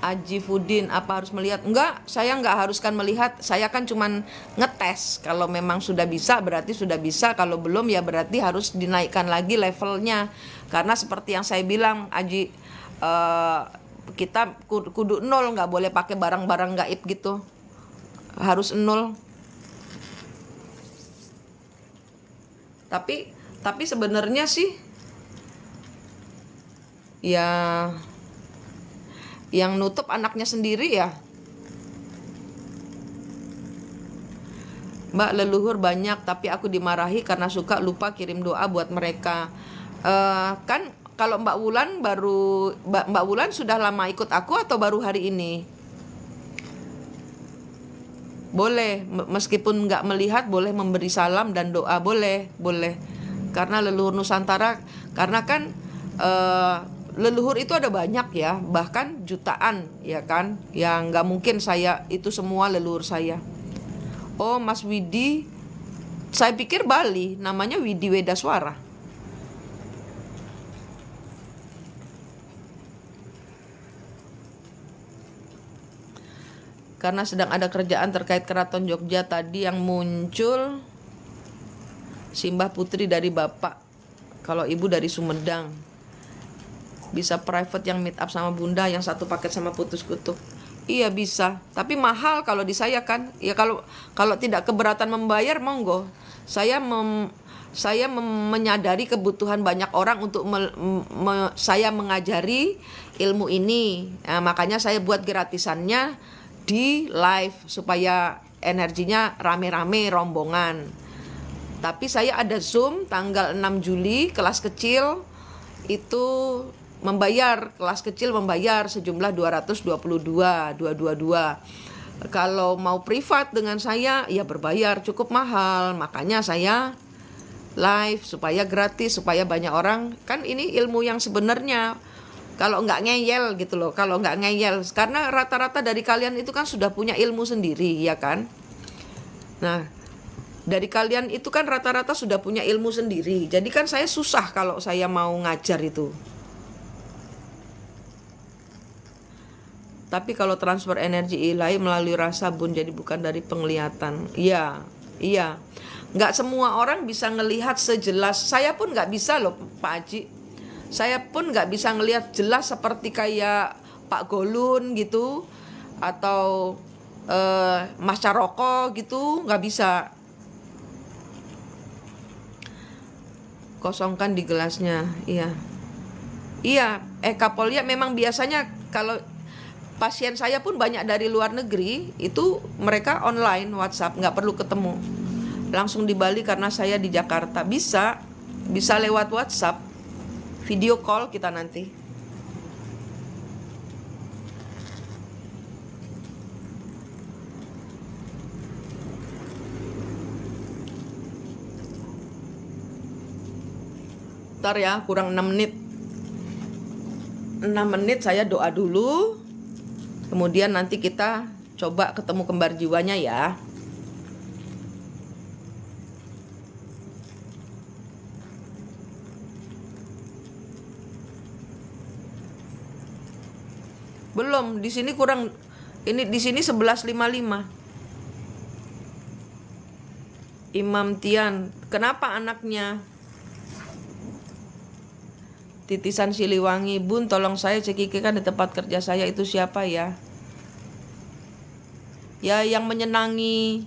Aji Fudin apa harus melihat? Enggak, saya enggak haruskan melihat. Saya kan cuman ngetes. Kalau memang sudah bisa berarti sudah bisa, kalau belum ya berarti harus dinaikkan lagi levelnya. Karena seperti yang saya bilang Aji uh, kita kudu nol nggak boleh pakai barang-barang gaib gitu. Harus nol. Tapi tapi sebenarnya sih ya yang nutup anaknya sendiri ya Mbak leluhur banyak tapi aku dimarahi karena suka lupa kirim doa buat mereka uh, kan kalau Mbak Wulan baru Mbak Wulan sudah lama ikut aku atau baru hari ini boleh meskipun nggak melihat boleh memberi salam dan doa boleh boleh karena leluhur Nusantara karena kan uh, leluhur itu ada banyak ya, bahkan jutaan ya kan, yang nggak mungkin saya itu semua leluhur saya. Oh Mas Widi, saya pikir Bali, namanya Widi Weda Suara. Karena sedang ada kerjaan terkait keraton Jogja tadi yang muncul Simbah putri dari bapak, kalau ibu dari Sumedang bisa private yang meet up sama bunda yang satu paket sama putus kutuk iya bisa tapi mahal kalau di saya kan ya kalau kalau tidak keberatan membayar monggo saya mem, saya mem, menyadari kebutuhan banyak orang untuk me, me, saya mengajari ilmu ini nah, makanya saya buat gratisannya di live supaya energinya rame-rame rombongan tapi saya ada zoom tanggal 6 Juli kelas kecil itu membayar kelas kecil membayar sejumlah 222 222 kalau mau privat dengan saya ya berbayar cukup mahal makanya saya live supaya gratis supaya banyak orang kan ini ilmu yang sebenarnya kalau nggak ngeyel gitu loh kalau nggak ngeyel karena rata-rata dari kalian itu kan sudah punya ilmu sendiri ya kan nah dari kalian itu kan rata-rata sudah punya ilmu sendiri jadi kan saya susah kalau saya mau ngajar itu Tapi kalau transfer energi ilahi melalui rasa bun jadi bukan dari penglihatan. Iya, iya. Nggak semua orang bisa ngelihat sejelas. Saya pun nggak bisa loh Pak Haji. Saya pun nggak bisa ngelihat jelas seperti kayak Pak Golun gitu atau eh, Mas Caroko gitu nggak bisa. Kosongkan di gelasnya, iya. Iya, eh Kapolia memang biasanya kalau pasien saya pun banyak dari luar negeri itu mereka online WhatsApp nggak perlu ketemu langsung di Bali karena saya di Jakarta bisa bisa lewat WhatsApp video call kita nanti Ntar ya kurang 6 menit 6 menit saya doa dulu Kemudian nanti kita coba ketemu kembar jiwanya ya. Belum, di sini kurang ini di sini 1155. Imam Tian, kenapa anaknya Titisan Siliwangi, Bun tolong saya cekikikan di tempat kerja saya itu siapa ya? Ya yang menyenangi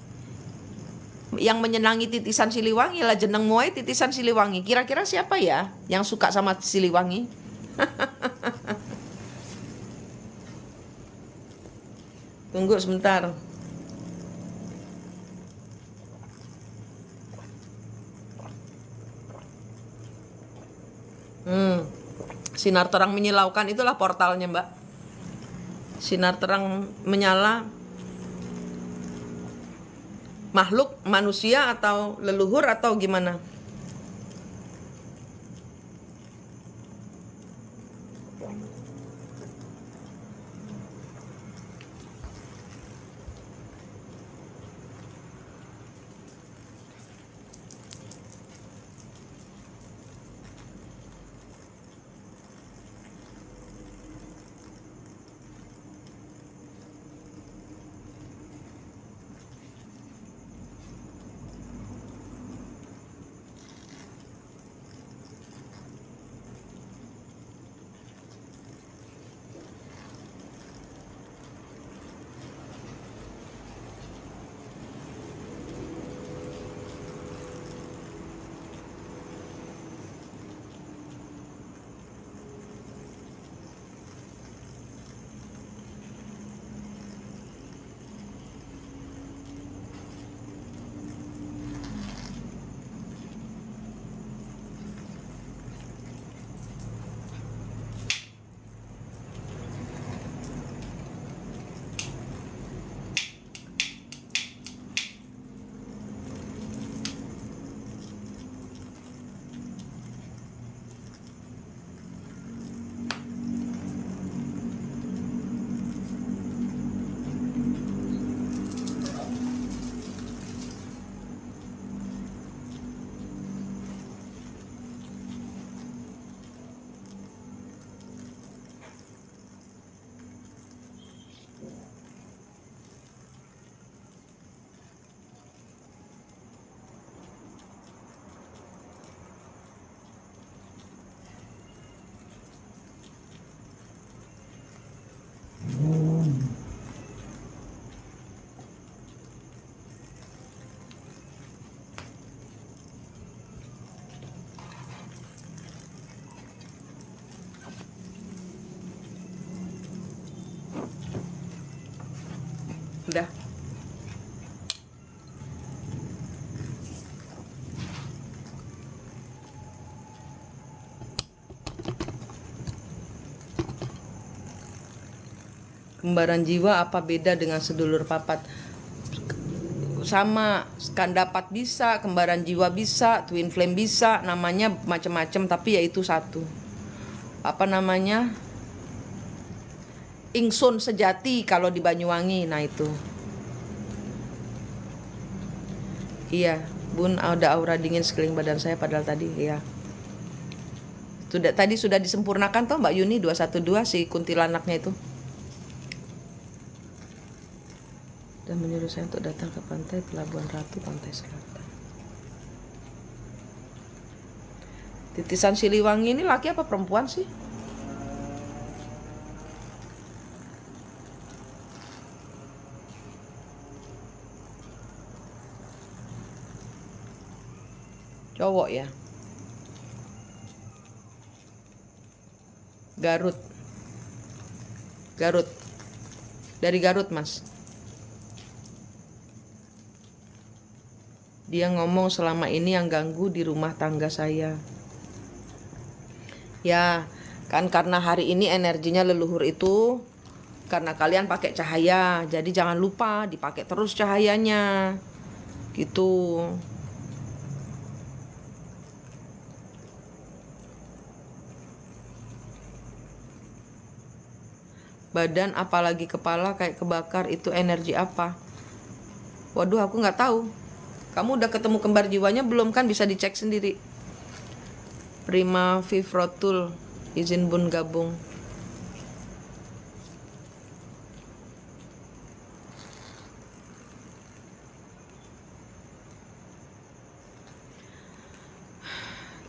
yang menyenangi titisan Siliwangi lah jeneng muai titisan Siliwangi. Kira-kira siapa ya yang suka sama Siliwangi? Tunggu sebentar. Sinar terang menyilaukan itulah portalnya, Mbak. Sinar terang menyala makhluk manusia atau leluhur atau gimana? Kembaran jiwa apa beda dengan sedulur papat? Sama, kan dapat bisa, kembaran jiwa bisa, twin flame bisa, namanya macam-macam tapi yaitu satu. Apa namanya? Ingsun sejati kalau di Banyuwangi, nah itu. Iya, Bun ada aura dingin sekeliling badan saya padahal tadi, iya sudah tadi sudah disempurnakan toh Mbak Yuni 212 si kuntilanaknya itu. saya untuk datang ke pantai Pelabuhan Ratu, Pantai Selatan. Titisan Siliwangi ini laki apa perempuan sih? Cowok ya? Garut. Garut. Dari Garut, Mas. Dia ngomong selama ini yang ganggu di rumah tangga saya. Ya, kan karena hari ini energinya leluhur itu karena kalian pakai cahaya. Jadi jangan lupa dipakai terus cahayanya. Gitu. badan apalagi kepala kayak kebakar itu energi apa waduh aku nggak tahu kamu udah ketemu kembar jiwanya belum kan bisa dicek sendiri. Prima Vivrotul izin bun gabung.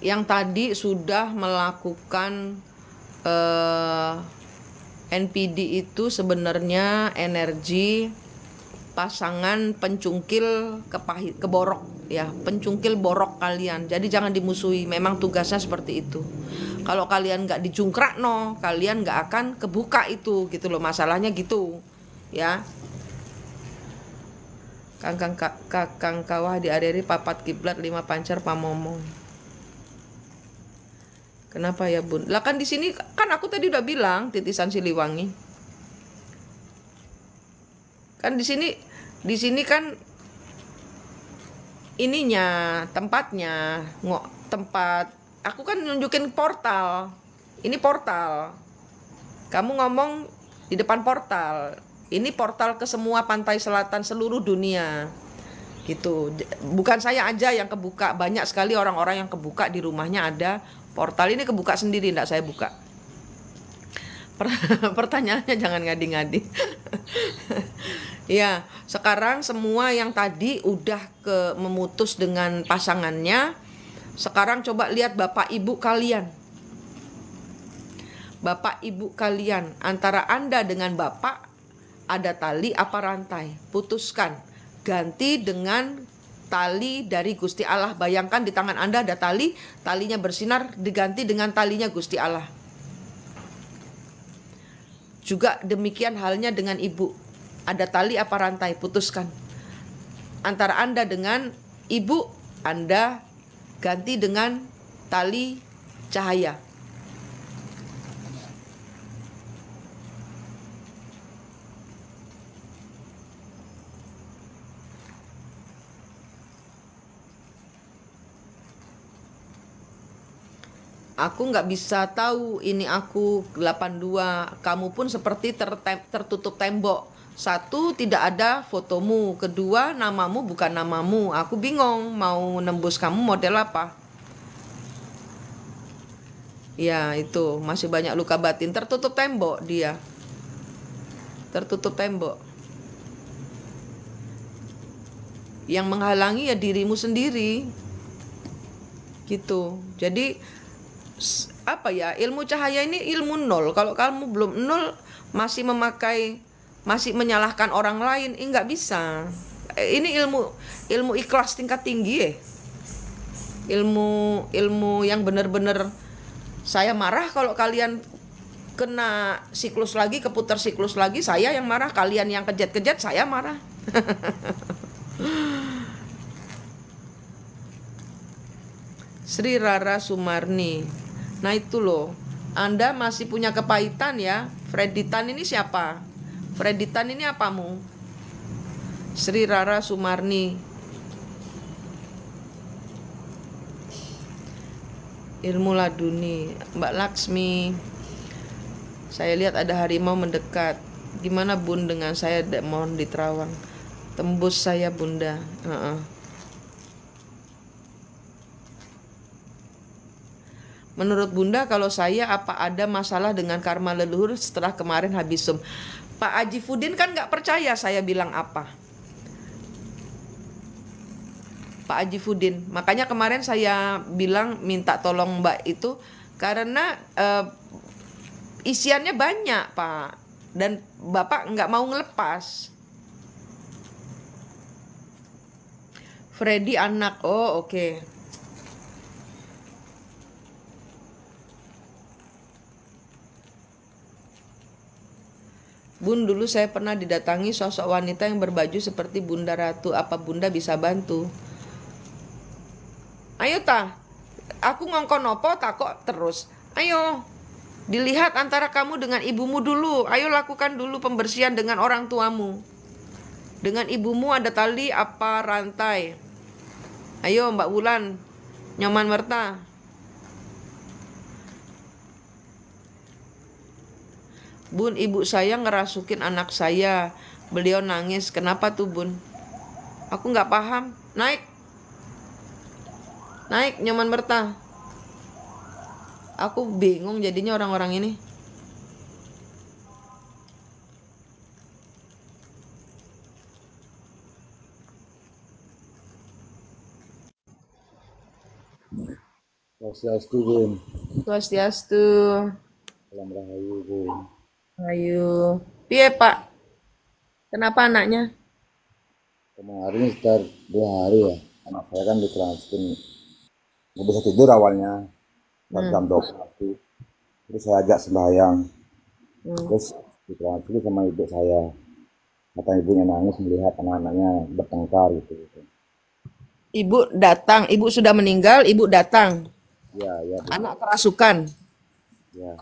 Yang tadi sudah melakukan eh, NPD itu sebenarnya energi pasangan pencungkil kepahit keborok ya pencungkil borok kalian jadi jangan dimusuhi memang tugasnya seperti itu kalau kalian nggak dijungkrak no kalian nggak akan kebuka itu gitu loh masalahnya gitu ya Kangkang kakang kawah di areri papat kiblat lima pancar pamomong kenapa ya bun lah kan di sini kan aku tadi udah bilang titisan siliwangi kan di sini di sini kan ininya tempatnya ngok tempat aku kan nunjukin portal ini portal kamu ngomong di depan portal ini portal ke semua pantai selatan seluruh dunia gitu bukan saya aja yang kebuka banyak sekali orang-orang yang kebuka di rumahnya ada portal ini kebuka sendiri tidak saya buka pertanyaannya jangan ngadi-ngadi ya sekarang semua yang tadi udah ke memutus dengan pasangannya sekarang coba lihat bapak ibu kalian bapak ibu kalian antara anda dengan bapak ada tali apa rantai putuskan ganti dengan tali dari Gusti Allah bayangkan di tangan anda ada tali talinya bersinar diganti dengan talinya Gusti Allah juga demikian halnya dengan ibu. Ada tali apa rantai, putuskan. Antara Anda dengan ibu, Anda ganti dengan tali cahaya. aku nggak bisa tahu ini aku 82 kamu pun seperti ter tertutup tembok satu tidak ada fotomu kedua namamu bukan namamu aku bingung mau nembus kamu model apa ya itu masih banyak luka batin tertutup tembok dia tertutup tembok yang menghalangi ya dirimu sendiri gitu jadi apa ya ilmu cahaya ini ilmu nol kalau kamu belum nol masih memakai masih menyalahkan orang lain ini nggak bisa eh, ini ilmu ilmu ikhlas tingkat tinggi ya ilmu ilmu yang benar-benar saya marah kalau kalian kena siklus lagi keputar siklus lagi saya yang marah kalian yang kejat-kejat saya marah Sri Rara Sumarni Nah itu loh, Anda masih punya kepahitan ya. Freditan ini siapa? Freditan ini apamu? Sri Rara Sumarni. Ilmu Laduni, Mbak Laksmi. Saya lihat ada harimau mendekat. Gimana bun dengan saya mohon diterawang? Tembus saya bunda. Uh -uh. Menurut Bunda kalau saya apa ada masalah dengan karma leluhur setelah kemarin habis sum? Pak Aji Fudin kan nggak percaya saya bilang apa. Pak Aji Fudin, makanya kemarin saya bilang minta tolong Mbak itu karena uh, isiannya banyak Pak dan Bapak nggak mau ngelepas. Freddy anak, oh oke. Okay. Bun, dulu saya pernah didatangi sosok wanita yang berbaju seperti Bunda Ratu. Apa Bunda bisa bantu? Ayo ta, aku ngongkon opo takok terus. Ayo, dilihat antara kamu dengan ibumu dulu. Ayo lakukan dulu pembersihan dengan orang tuamu. Dengan ibumu ada tali apa rantai? Ayo Mbak Wulan, nyaman Merta, Bun, ibu saya ngerasukin anak saya. Beliau nangis. Kenapa tuh, Bun? Aku nggak paham. Naik. Naik, nyaman Berta. Aku bingung jadinya orang-orang ini. Swastiastu, Bun. Swastiastu. Salam rahayu, Bun. Ayo. Piye, Pak? Kenapa anaknya? Kemarin sekitar dua hari ya. Anak saya kan di Kraskin. Nggak bisa tidur awalnya. Jam hmm. jam dua puluh. Terus saya ajak sembahyang. Hmm. Terus di Kraskin sama ibu saya. Kata ibunya nangis melihat anak-anaknya bertengkar gitu. gitu. Ibu datang, ibu sudah meninggal, ibu datang. Ya, ya. Anak kerasukan. Ya.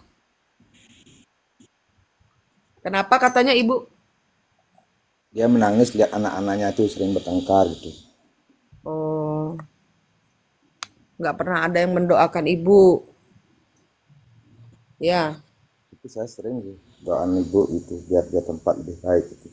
Kenapa katanya ibu? Dia menangis lihat anak-anaknya itu sering bertengkar gitu. Oh. Nggak pernah ada yang mendoakan ibu. Ya. Itu saya sering sih doakan ibu itu biar dia tempat lebih baik gitu.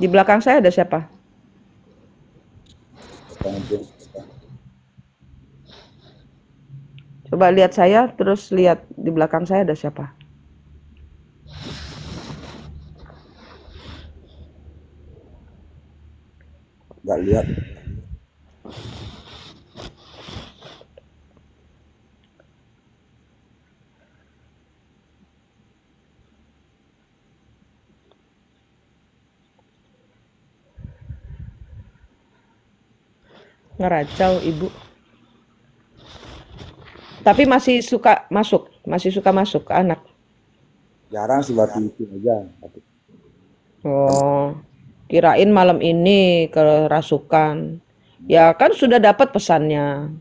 Di belakang saya ada siapa? Coba lihat saya, terus lihat di belakang saya ada siapa. Gak lihat. ngeracau ibu tapi masih suka masuk masih suka masuk ke anak jarang sih waktu itu aja oh kirain malam ini kerasukan ya kan sudah dapat pesannya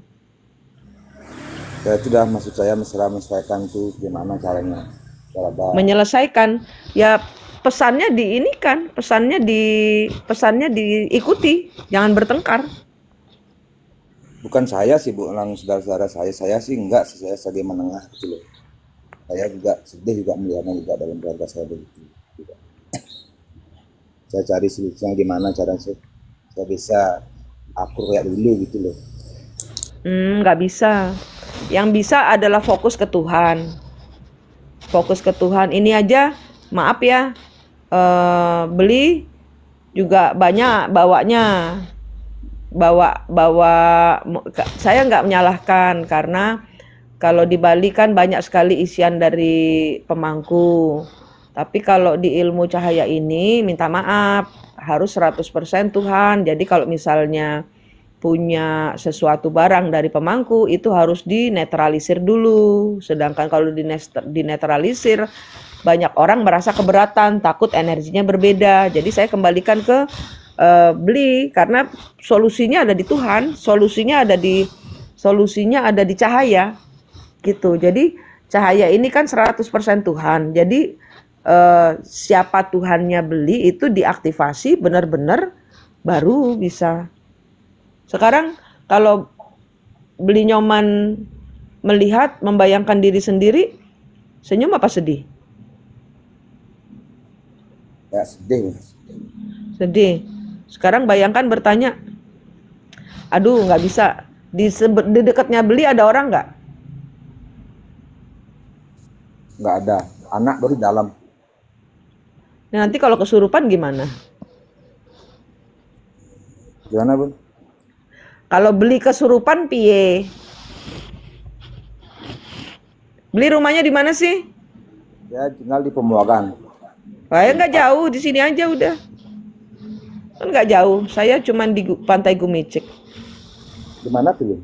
ya itu dah maksud saya mesra menyelesaikan tuh gimana caranya cara bahas. menyelesaikan ya pesannya di ini kan, pesannya di pesannya diikuti jangan bertengkar bukan saya sih bu langsung saudara-saudara saya saya sih enggak saya sebagai menengah gitu loh saya juga sedih juga melihatnya juga dalam keluarga saya begitu saya cari solusinya gimana cara saya bisa akur kayak dulu gitu loh hmm nggak bisa yang bisa adalah fokus ke Tuhan fokus ke Tuhan ini aja maaf ya uh, beli juga banyak bawanya bawa bawa saya nggak menyalahkan karena kalau di Bali kan banyak sekali isian dari pemangku. Tapi kalau di ilmu cahaya ini minta maaf harus 100% Tuhan. Jadi kalau misalnya punya sesuatu barang dari pemangku itu harus dinetralisir dulu. Sedangkan kalau dinetralisir banyak orang merasa keberatan, takut energinya berbeda. Jadi saya kembalikan ke Eh, beli karena solusinya ada di Tuhan, solusinya ada di solusinya ada di cahaya gitu. Jadi cahaya ini kan 100% Tuhan. Jadi uh, siapa Tuhannya beli itu diaktifasi benar-benar baru bisa. Sekarang kalau beli nyoman melihat membayangkan diri sendiri senyum apa sedih? Ya sedih. Sedih. Sekarang bayangkan bertanya, aduh nggak bisa, di, di dekatnya beli ada orang nggak? Nggak ada, anak baru dalam. Nah, nanti kalau kesurupan gimana? Gimana, Bun? Kalau beli kesurupan pie, Beli rumahnya di mana sih? Ya tinggal di Pemuagan. Kayak nggak jauh, di sini aja udah. Kan nggak jauh. Saya cuma di Pantai Gumicik. Di mana tuh?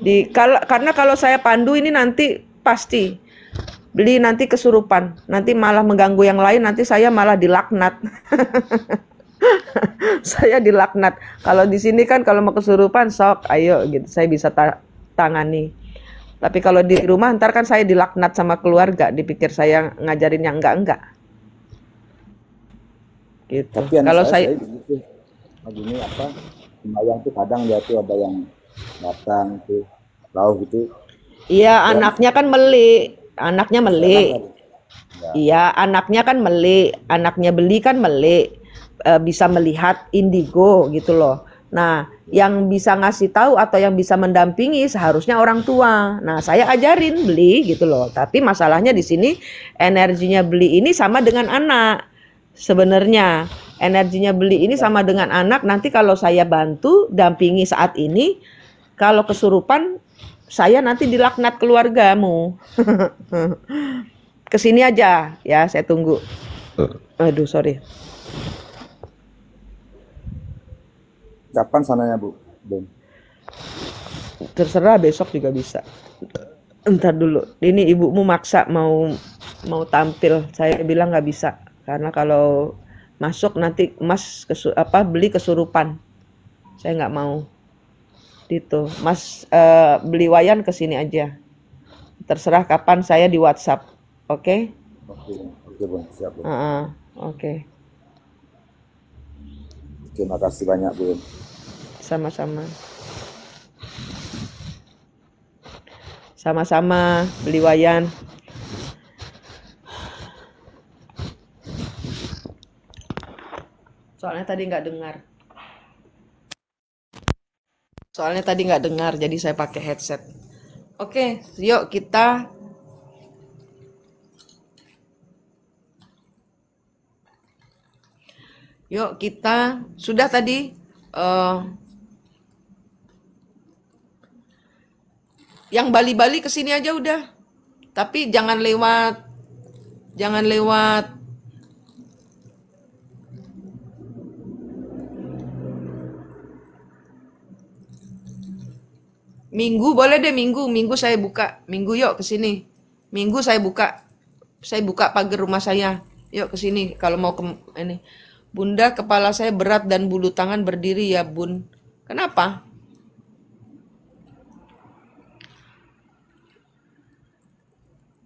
Di kalau karena kalau saya pandu ini nanti pasti beli nanti kesurupan, nanti malah mengganggu yang lain, nanti saya malah dilaknat. saya dilaknat. Kalau di sini kan kalau mau kesurupan sok, ayo gitu, saya bisa ta tangani. Tapi kalau di rumah ntar kan saya dilaknat sama keluarga, dipikir saya ngajarin yang enggak-enggak. Gitu. Tapi kalau saya, saya, saya gitu. nah, begini apa Bayang tuh kadang dia tuh ada yang datang tuh tahu gitu. Iya, ya. anaknya kan meli, anaknya meli. Iya, ya. Iya, anaknya kan meli, anaknya beli kan meli e, bisa melihat indigo gitu loh. Nah, ya. yang bisa ngasih tahu atau yang bisa mendampingi seharusnya orang tua. Nah, saya ajarin beli gitu loh. Tapi masalahnya di sini energinya beli ini sama dengan anak sebenarnya energinya beli ini ya. sama dengan anak nanti kalau saya bantu dampingi saat ini kalau kesurupan saya nanti dilaknat keluargamu kesini aja ya saya tunggu eh. aduh sorry kapan sananya bu ben. terserah besok juga bisa Ntar dulu ini ibumu maksa mau mau tampil saya bilang nggak bisa karena kalau masuk nanti mas kesu, apa beli kesurupan saya nggak mau itu mas uh, beli wayan kesini aja terserah kapan saya di WhatsApp oke oke oke terima kasih banyak bu sama-sama sama-sama beli wayan Soalnya tadi nggak dengar. Soalnya tadi nggak dengar, jadi saya pakai headset. Oke, yuk kita Yuk kita sudah tadi uh, yang Bali-Bali kesini aja udah. Tapi jangan lewat jangan lewat Minggu boleh deh minggu, minggu saya buka. Minggu yuk ke sini. Minggu saya buka. Saya buka pagar rumah saya. Yuk ke sini kalau mau ke ini. Bunda, kepala saya berat dan bulu tangan berdiri ya, Bun. Kenapa?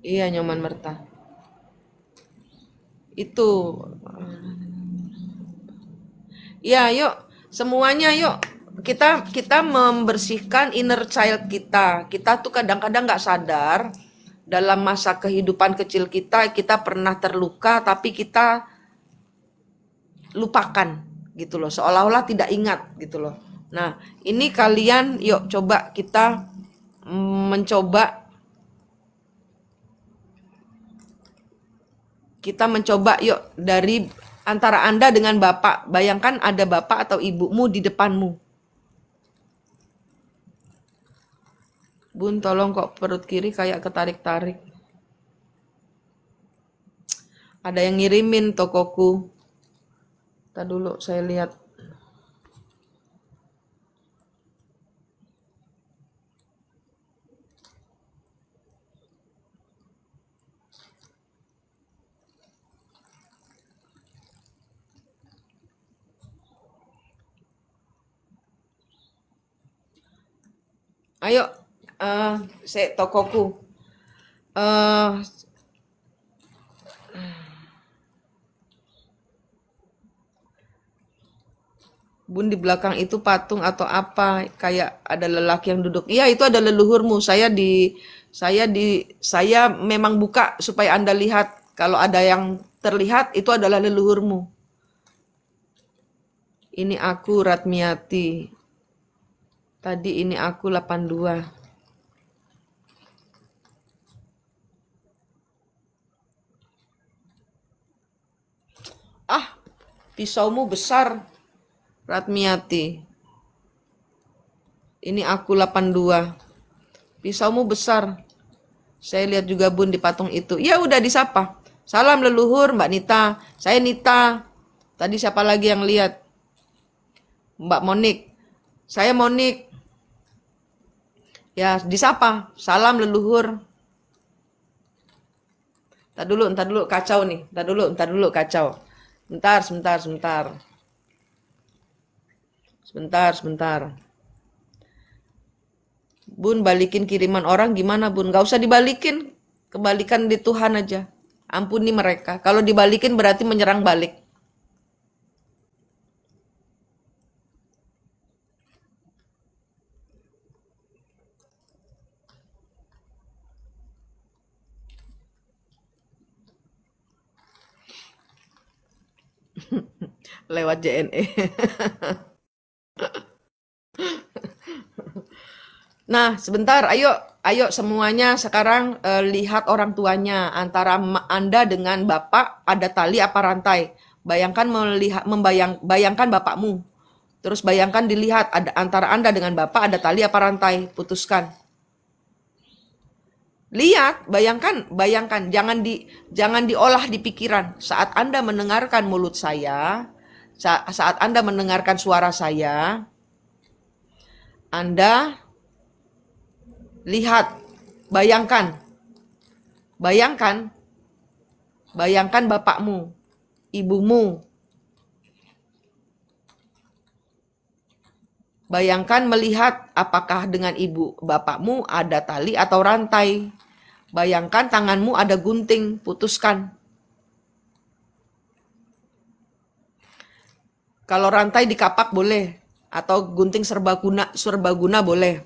Iya, Nyoman Merta. Itu. Iya, yuk. Semuanya yuk kita kita membersihkan inner child kita. Kita tuh kadang-kadang nggak sadar dalam masa kehidupan kecil kita kita pernah terluka tapi kita lupakan gitu loh, seolah-olah tidak ingat gitu loh. Nah, ini kalian yuk coba kita mm, mencoba kita mencoba yuk dari antara Anda dengan Bapak. Bayangkan ada Bapak atau Ibumu di depanmu Bun, tolong kok perut kiri kayak ketarik-tarik. Ada yang ngirimin tokoku. Kita dulu saya lihat. Ayo, uh, eh, saya tokoku. Uh, Bun di belakang itu patung atau apa kayak ada lelaki yang duduk. Iya itu ada leluhurmu. Saya di saya di saya memang buka supaya Anda lihat kalau ada yang terlihat itu adalah leluhurmu. Ini aku Ratmiati. Tadi ini aku 82. pisaumu besar, Ratmiati. Ini aku 82. Pisaumu besar. Saya lihat juga bun di patung itu. Ya udah disapa. Salam leluhur Mbak Nita. Saya Nita. Tadi siapa lagi yang lihat? Mbak Monik. Saya Monik. Ya disapa. Salam leluhur. Entar dulu, entar dulu kacau nih. Entar dulu, entar dulu kacau. Sebentar, sebentar, sebentar. Sebentar, sebentar. Bun, balikin kiriman orang gimana bun? Gak usah dibalikin. Kebalikan di Tuhan aja. Ampuni mereka. Kalau dibalikin berarti menyerang balik. lewat JNE. nah, sebentar, ayo ayo semuanya sekarang eh, lihat orang tuanya antara Anda dengan Bapak ada tali apa rantai. Bayangkan melihat membayang bayangkan bapakmu. Terus bayangkan dilihat ada antara Anda dengan Bapak ada tali apa rantai, putuskan lihat, bayangkan, bayangkan, jangan di jangan diolah di pikiran. Saat Anda mendengarkan mulut saya, saat Anda mendengarkan suara saya, Anda lihat, bayangkan, bayangkan, bayangkan bapakmu, ibumu, Bayangkan melihat apakah dengan ibu bapakmu ada tali atau rantai. Bayangkan tanganmu ada gunting, putuskan. Kalau rantai di kapak boleh atau gunting serbaguna serbaguna boleh.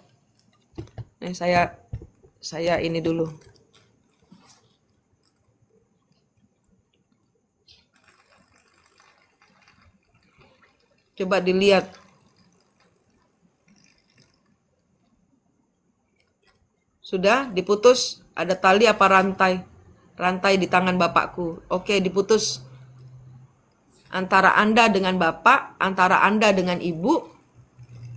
Nih eh, saya saya ini dulu. Coba dilihat. Sudah diputus ada tali apa rantai? Rantai di tangan bapakku. Oke, diputus antara Anda dengan Bapak, antara Anda dengan Ibu,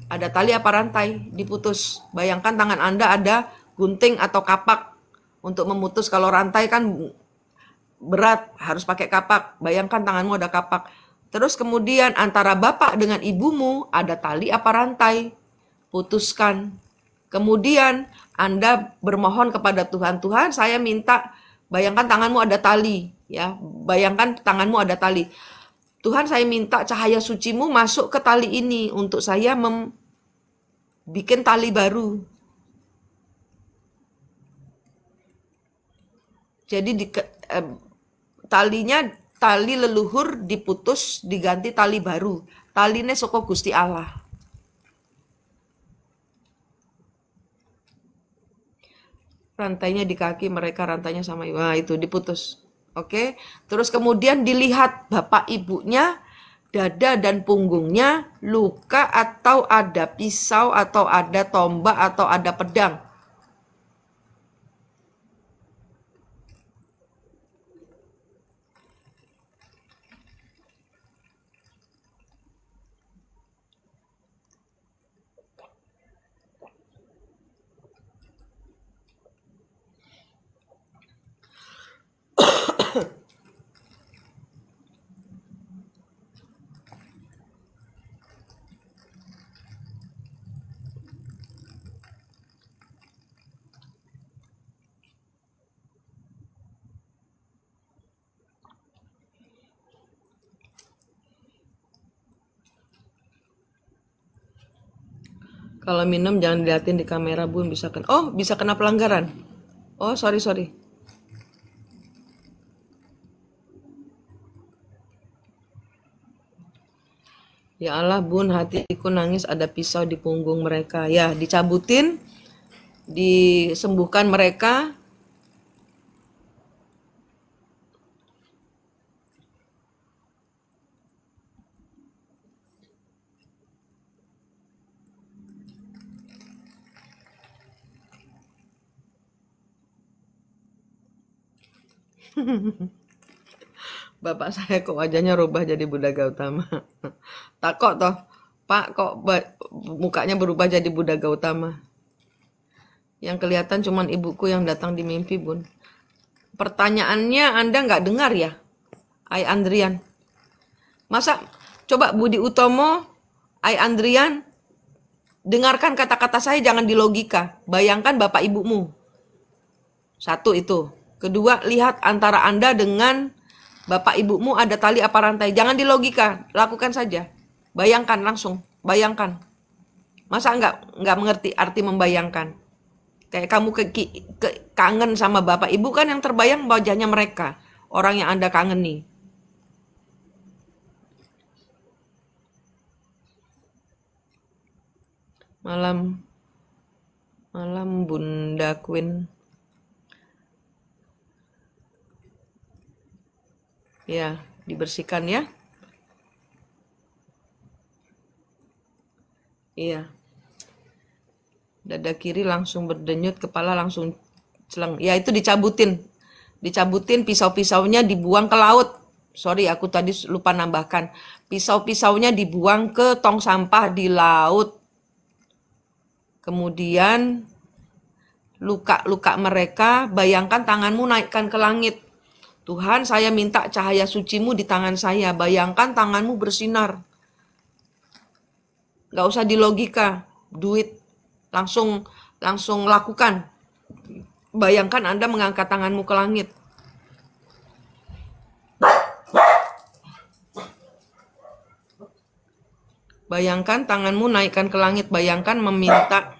ada tali apa rantai diputus. Bayangkan tangan Anda ada gunting atau kapak untuk memutus kalau rantai kan berat, harus pakai kapak. Bayangkan tanganmu ada kapak. Terus kemudian antara bapak dengan ibumu ada tali apa rantai? Putuskan. Kemudian Anda bermohon kepada Tuhan, Tuhan saya minta bayangkan tanganmu ada tali, ya. Bayangkan tanganmu ada tali. Tuhan saya minta cahaya sucimu masuk ke tali ini untuk saya membuat tali baru. Jadi di, eh, talinya tali leluhur diputus diganti tali baru. ini soko Gusti Allah. Rantainya di kaki mereka, rantainya sama Wah, itu diputus. Oke. Terus kemudian dilihat bapak ibunya dada dan punggungnya luka atau ada pisau atau ada tombak atau ada pedang. Kalau minum jangan diliatin di kamera bun bisa kena. Oh bisa kena pelanggaran. Oh sorry sorry. Ya Allah bun hatiku nangis ada pisau di punggung mereka. Ya dicabutin, disembuhkan mereka, Bapak saya kok wajahnya rubah jadi Buddha Gautama. Tak kok toh, Pak kok mukanya berubah jadi Buddha Gautama. Yang kelihatan cuman ibuku yang datang di mimpi, Bun. Pertanyaannya Anda nggak dengar ya? Ai Andrian. Masa coba Budi Utomo, Ai Andrian, dengarkan kata-kata saya jangan di logika. Bayangkan bapak ibumu. Satu itu. Kedua, lihat antara Anda dengan bapak ibumu ada tali apa rantai. Jangan dilogika, lakukan saja. Bayangkan langsung, bayangkan. Masa nggak nggak mengerti arti membayangkan? Kayak kamu ke, ke, kangen sama bapak ibu kan yang terbayang wajahnya mereka, orang yang Anda kangen nih Malam malam Bunda Queen. Ya, dibersihkan ya. Iya. Dada kiri langsung berdenyut, kepala langsung celeng. Ya, itu dicabutin. Dicabutin pisau-pisaunya dibuang ke laut. Sorry, aku tadi lupa nambahkan. Pisau-pisaunya dibuang ke tong sampah di laut. Kemudian luka-luka mereka, bayangkan tanganmu naikkan ke langit. Tuhan, saya minta cahaya sucimu di tangan saya. Bayangkan tanganmu bersinar. Gak usah di logika, duit. Langsung langsung lakukan. Bayangkan Anda mengangkat tanganmu ke langit. Bayangkan tanganmu naikkan ke langit, bayangkan meminta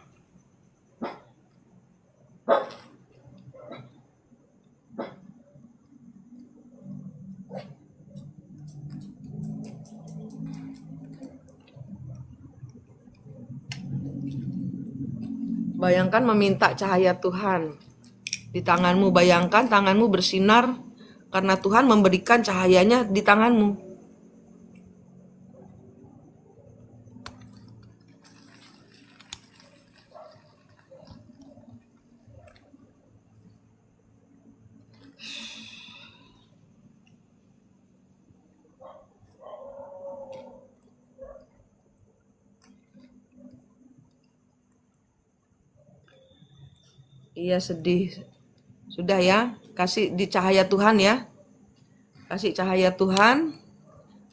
Hmm. Bayangkan meminta cahaya Tuhan di tanganmu. Bayangkan tanganmu bersinar karena Tuhan memberikan cahayanya di tanganmu. Iya sedih. Sudah ya, kasih di cahaya Tuhan ya. Kasih cahaya Tuhan,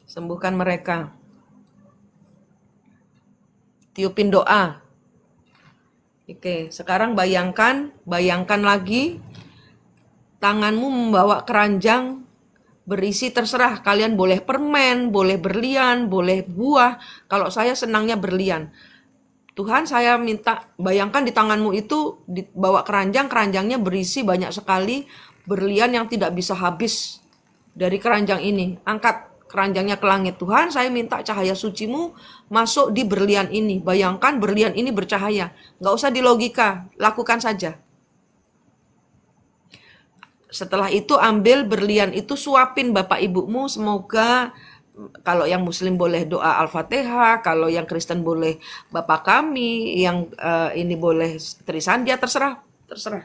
sembuhkan mereka. Tiupin doa. Oke, sekarang bayangkan, bayangkan lagi tanganmu membawa keranjang berisi terserah kalian boleh permen, boleh berlian, boleh buah. Kalau saya senangnya berlian. Tuhan saya minta bayangkan di tanganmu itu dibawa keranjang, keranjangnya berisi banyak sekali berlian yang tidak bisa habis dari keranjang ini. Angkat keranjangnya ke langit Tuhan, saya minta cahaya sucimu masuk di berlian ini. Bayangkan berlian ini bercahaya. Nggak usah di logika, lakukan saja. Setelah itu ambil berlian itu suapin bapak ibumu, semoga kalau yang muslim boleh doa Al-Fatihah, kalau yang Kristen boleh Bapak kami, yang uh, ini boleh dia terserah, terserah.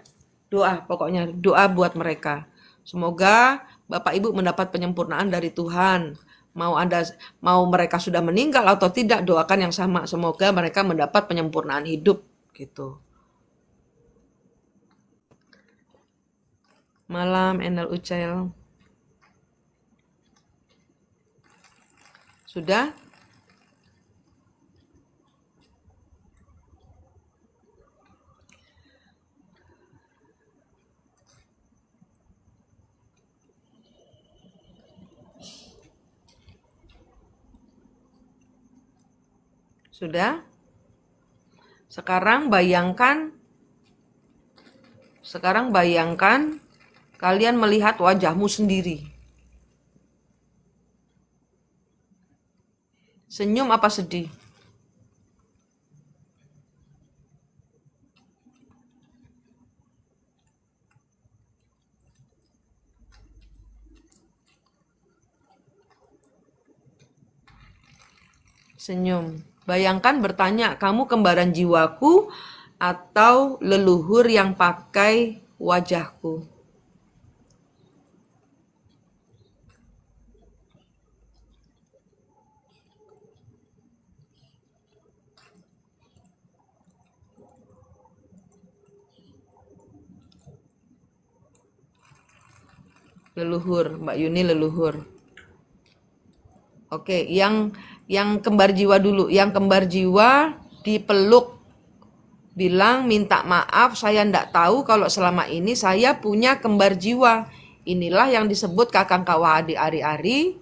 Doa pokoknya doa buat mereka. Semoga Bapak Ibu mendapat penyempurnaan dari Tuhan. Mau Anda mau mereka sudah meninggal atau tidak doakan yang sama. Semoga mereka mendapat penyempurnaan hidup gitu. Malam Enel Ucel. Sudah? Sudah? Sekarang bayangkan sekarang bayangkan kalian melihat wajahmu sendiri. Senyum apa sedih? Senyum. Bayangkan bertanya, kamu kembaran jiwaku atau leluhur yang pakai wajahku? leluhur Mbak Yuni leluhur Oke, yang yang kembar jiwa dulu. Yang kembar jiwa dipeluk bilang minta maaf saya ndak tahu kalau selama ini saya punya kembar jiwa. Inilah yang disebut kakang kawah adi ari-ari.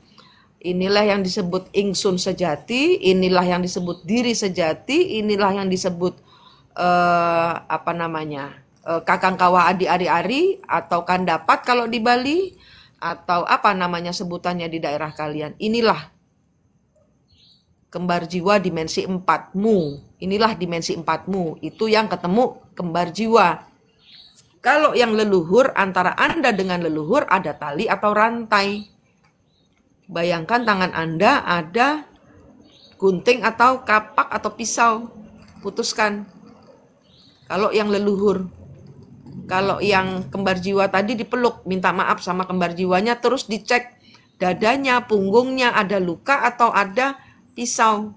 Inilah yang disebut ingsun sejati, inilah yang disebut diri sejati, inilah yang disebut uh, apa namanya? Eh, kakang kawah adi ari-ari atau kan dapat kalau di Bali atau apa namanya sebutannya di daerah kalian. Inilah kembar jiwa dimensi empatmu. Inilah dimensi empatmu. Itu yang ketemu kembar jiwa. Kalau yang leluhur antara Anda dengan leluhur ada tali atau rantai. Bayangkan tangan Anda ada gunting atau kapak atau pisau. Putuskan. Kalau yang leluhur kalau yang kembar jiwa tadi dipeluk, minta maaf sama kembar jiwanya, terus dicek dadanya, punggungnya, ada luka atau ada pisau.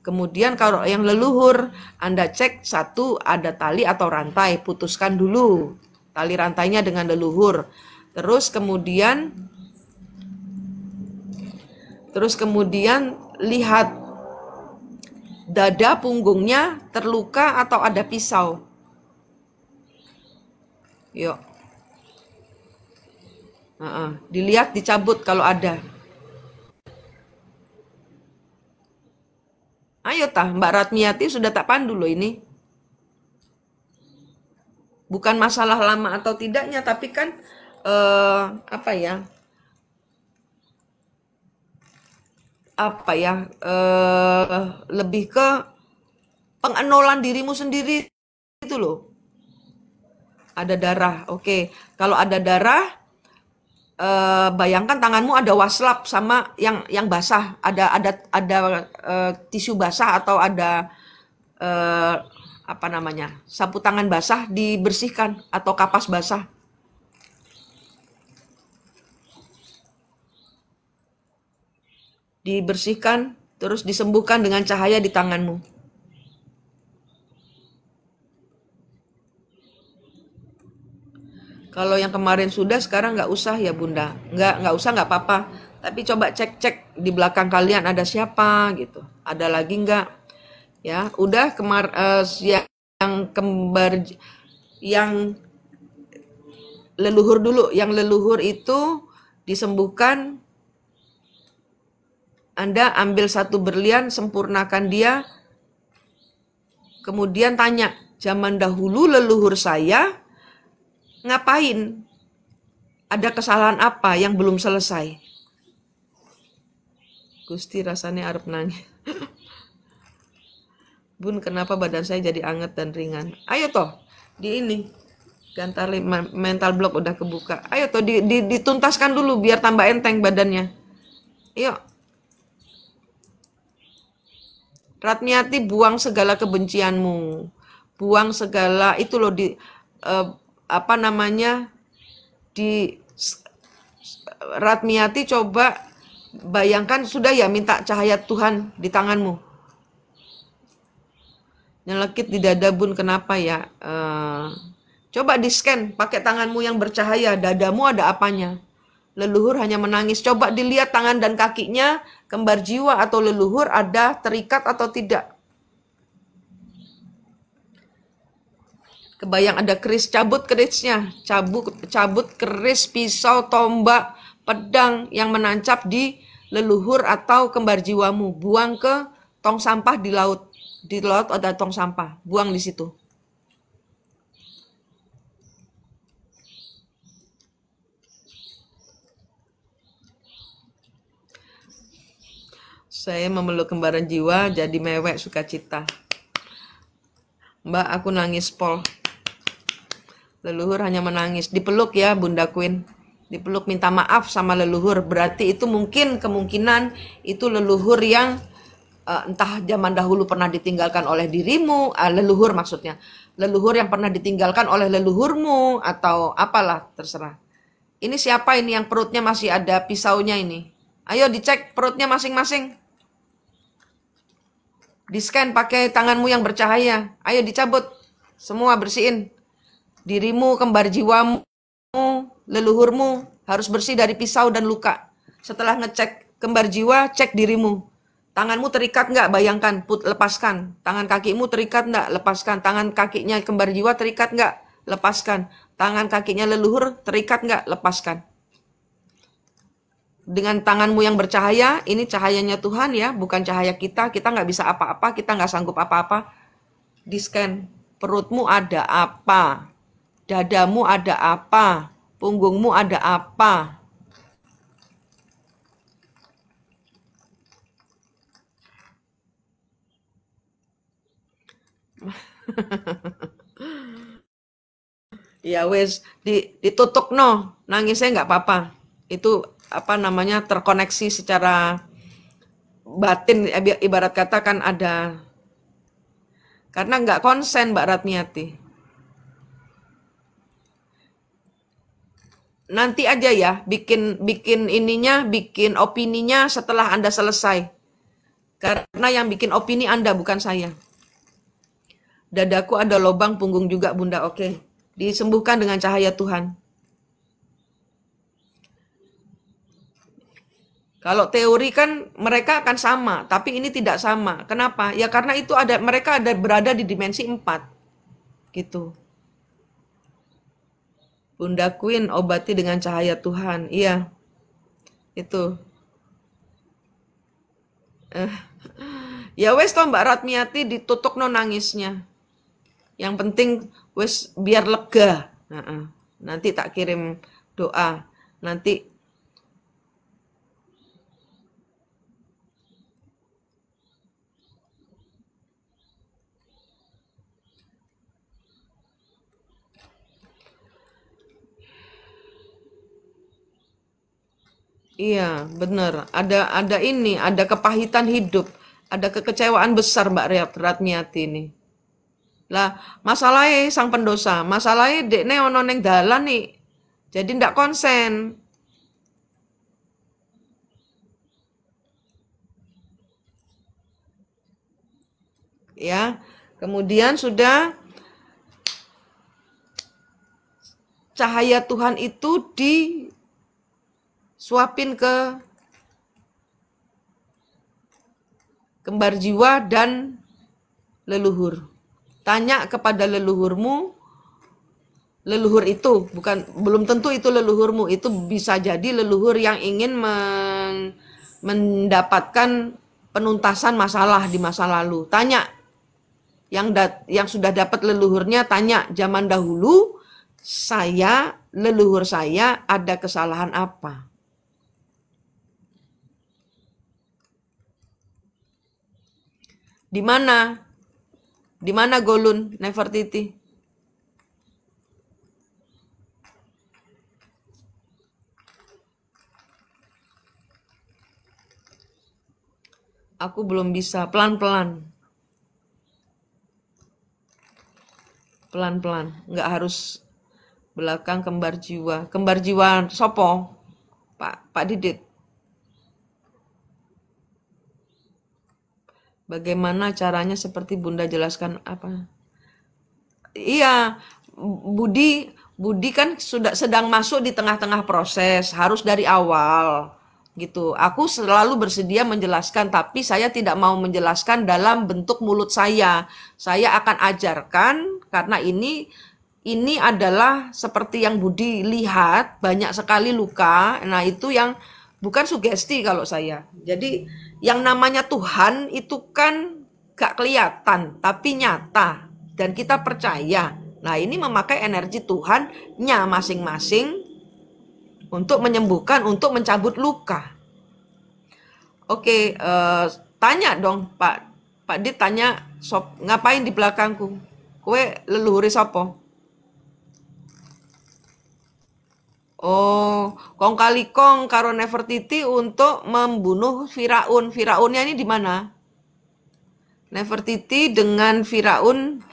Kemudian kalau yang leluhur, Anda cek satu ada tali atau rantai, putuskan dulu tali rantainya dengan leluhur. Terus kemudian terus kemudian lihat dada punggungnya terluka atau ada pisau. Yuk. Uh -uh. Dilihat dicabut kalau ada. Ayo tah, Mbak Ratmiati sudah tak pandu loh ini. Bukan masalah lama atau tidaknya, tapi kan uh, apa ya? Apa ya? Uh, lebih ke pengenolan dirimu sendiri itu loh ada darah. Oke, kalau ada darah, eh, bayangkan tanganmu ada waslap sama yang yang basah, ada ada ada eh, tisu basah atau ada eh, apa namanya sapu tangan basah dibersihkan atau kapas basah. Dibersihkan terus disembuhkan dengan cahaya di tanganmu. Kalau yang kemarin sudah, sekarang nggak usah ya bunda. Nggak nggak usah nggak apa-apa. Tapi coba cek-cek di belakang kalian ada siapa gitu. Ada lagi nggak? Ya, udah kemar uh, eh, yang, yang kembar yang leluhur dulu. Yang leluhur itu disembuhkan. Anda ambil satu berlian, sempurnakan dia, kemudian tanya, zaman dahulu leluhur saya ngapain? Ada kesalahan apa yang belum selesai? Gusti rasanya Arab nangis. Bun, kenapa badan saya jadi anget dan ringan? Ayo toh, di ini. Gantar mental block udah kebuka. Ayo toh, dituntaskan dulu biar tambah enteng badannya. Yuk. Iya. Ratniati buang segala kebencianmu. Buang segala itu loh di uh, apa namanya di Ratmiati coba bayangkan sudah ya minta cahaya Tuhan di tanganmu. Nyelekit di dada bun kenapa ya? Uh, coba di scan pakai tanganmu yang bercahaya, dadamu ada apanya? Leluhur hanya menangis. Coba dilihat tangan dan kakinya, kembar jiwa atau leluhur ada terikat atau tidak. Kebayang ada keris, cabut kerisnya, cabut, cabut keris, pisau, tombak, pedang yang menancap di leluhur atau kembar jiwamu. Buang ke tong sampah di laut. Di laut ada tong sampah, buang di situ. Saya memeluk kembaran jiwa jadi mewek sukacita. Mbak, aku nangis pol. Leluhur hanya menangis. Dipeluk ya Bunda Queen. Dipeluk minta maaf sama leluhur. Berarti itu mungkin kemungkinan itu leluhur yang uh, entah zaman dahulu pernah ditinggalkan oleh dirimu, uh, leluhur maksudnya, leluhur yang pernah ditinggalkan oleh leluhurmu atau apalah terserah. Ini siapa ini yang perutnya masih ada pisaunya ini? Ayo dicek perutnya masing-masing. Di scan pakai tanganmu yang bercahaya. Ayo dicabut. Semua bersihin. Dirimu, kembar jiwamu, leluhurmu harus bersih dari pisau dan luka. Setelah ngecek kembar jiwa, cek dirimu. Tanganmu terikat nggak? Bayangkan, put, lepaskan. Tangan kakimu terikat nggak? Lepaskan. Tangan kakinya kembar jiwa terikat nggak? Lepaskan. Tangan kakinya leluhur terikat nggak? Lepaskan. Dengan tanganmu yang bercahaya, ini cahayanya Tuhan ya, bukan cahaya kita. Kita nggak bisa apa-apa, kita nggak sanggup apa-apa. Di scan perutmu ada apa? Dadamu ada apa? Punggungmu ada apa? ya wes di, ditutup no nangisnya nggak apa-apa itu apa namanya terkoneksi secara batin ibarat kata kan ada karena nggak konsen Mbak Ratmiati nanti aja ya bikin bikin ininya bikin opininya setelah anda selesai karena yang bikin opini anda bukan saya dadaku ada lobang punggung juga bunda oke okay. disembuhkan dengan cahaya Tuhan kalau teori kan mereka akan sama tapi ini tidak sama kenapa ya karena itu ada mereka ada berada di dimensi empat gitu Bunda Queen obati dengan cahaya Tuhan. Iya. Itu. Eh. Ya wes toh Mbak Ratmiati ditutup no nangisnya. Yang penting wes biar lega. nanti tak kirim doa. Nanti Iya, benar. Ada ada ini, ada kepahitan hidup, ada kekecewaan besar Mbak Riat Ratmiati ini. Lah, masalahnya sang pendosa, masalahnya dekne ono ning dalan nih. Jadi ndak konsen. Ya. Kemudian sudah cahaya Tuhan itu di suapin ke kembar jiwa dan leluhur. Tanya kepada leluhurmu, leluhur itu bukan belum tentu itu leluhurmu, itu bisa jadi leluhur yang ingin men, mendapatkan penuntasan masalah di masa lalu. Tanya yang dat, yang sudah dapat leluhurnya tanya zaman dahulu saya leluhur saya ada kesalahan apa? Di mana? Di mana Golun Nefertiti? Aku belum bisa, pelan-pelan. Pelan-pelan, Enggak harus belakang kembar jiwa. Kembar jiwa sopo? Pak Pak Didit. Bagaimana caranya seperti Bunda jelaskan apa? Iya, Budi Budi kan sudah sedang masuk di tengah-tengah proses, harus dari awal gitu. Aku selalu bersedia menjelaskan, tapi saya tidak mau menjelaskan dalam bentuk mulut saya. Saya akan ajarkan karena ini ini adalah seperti yang Budi lihat banyak sekali luka. Nah, itu yang bukan sugesti kalau saya. Jadi yang namanya Tuhan itu kan gak kelihatan tapi nyata dan kita percaya. Nah ini memakai energi Tuhannya masing-masing untuk menyembuhkan, untuk mencabut luka. Oke, eh, tanya dong Pak. Pak Dit tanya, sop, ngapain di belakangku? Kue leluhuri sopo? Oh, kong kali kong karo Nefertiti untuk membunuh Firaun. Firaunnya ini di mana? Nefertiti dengan Firaun.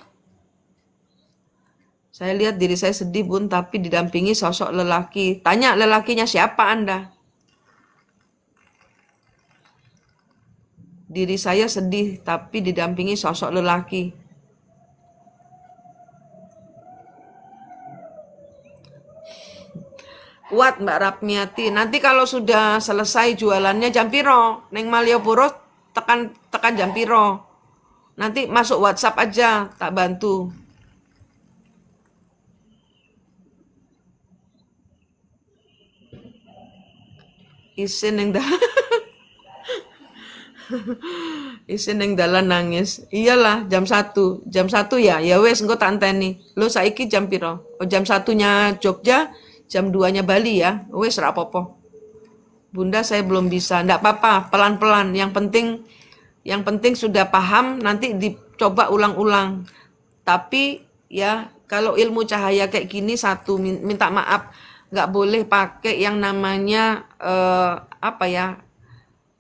Saya lihat diri saya sedih bun, tapi didampingi sosok lelaki. Tanya lelakinya siapa Anda? Diri saya sedih, tapi didampingi sosok lelaki. kuat Mbak Rapmiati. Nanti kalau sudah selesai jualannya Jampiro piro? Neng Malioboro tekan tekan Jampiro. Nanti masuk WhatsApp aja, tak bantu. Isin yang dah. Isin yang dalan nangis. Iyalah jam satu, jam satu ya. Ya wes engko tak nih Lu saiki jam piro? Oh, jam satunya Jogja, jam 2-nya Bali ya. Wes rapopo. Bunda saya belum bisa. Ndak papa, pelan-pelan. Yang penting yang penting sudah paham nanti dicoba ulang-ulang. Tapi ya kalau ilmu cahaya kayak gini satu minta maaf nggak boleh pakai yang namanya eh, apa ya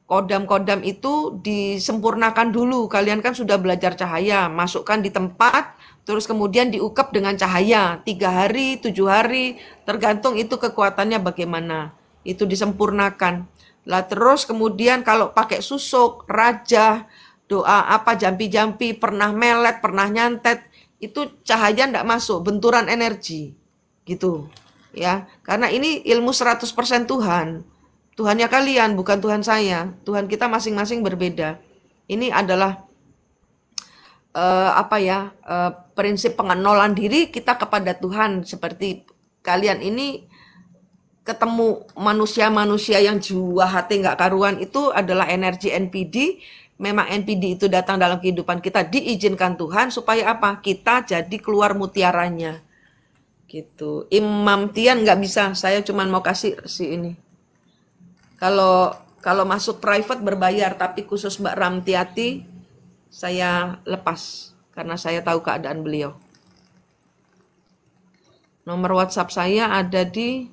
kodam-kodam itu disempurnakan dulu. Kalian kan sudah belajar cahaya, masukkan di tempat terus kemudian diukap dengan cahaya tiga hari tujuh hari tergantung itu kekuatannya bagaimana itu disempurnakan lah terus kemudian kalau pakai susuk raja doa apa jampi-jampi pernah melet pernah nyantet itu cahaya ndak masuk benturan energi gitu ya karena ini ilmu 100% Tuhan Tuhannya kalian bukan Tuhan saya Tuhan kita masing-masing berbeda ini adalah uh, apa ya uh, prinsip pengenolan diri kita kepada Tuhan seperti kalian ini ketemu manusia-manusia yang jua hati nggak karuan itu adalah energi NPD memang NPD itu datang dalam kehidupan kita diizinkan Tuhan supaya apa kita jadi keluar mutiaranya gitu Imam Tian nggak bisa saya cuma mau kasih si ini kalau kalau masuk private berbayar tapi khusus Mbak Ramtiati saya lepas karena saya tahu keadaan beliau. Nomor WhatsApp saya ada di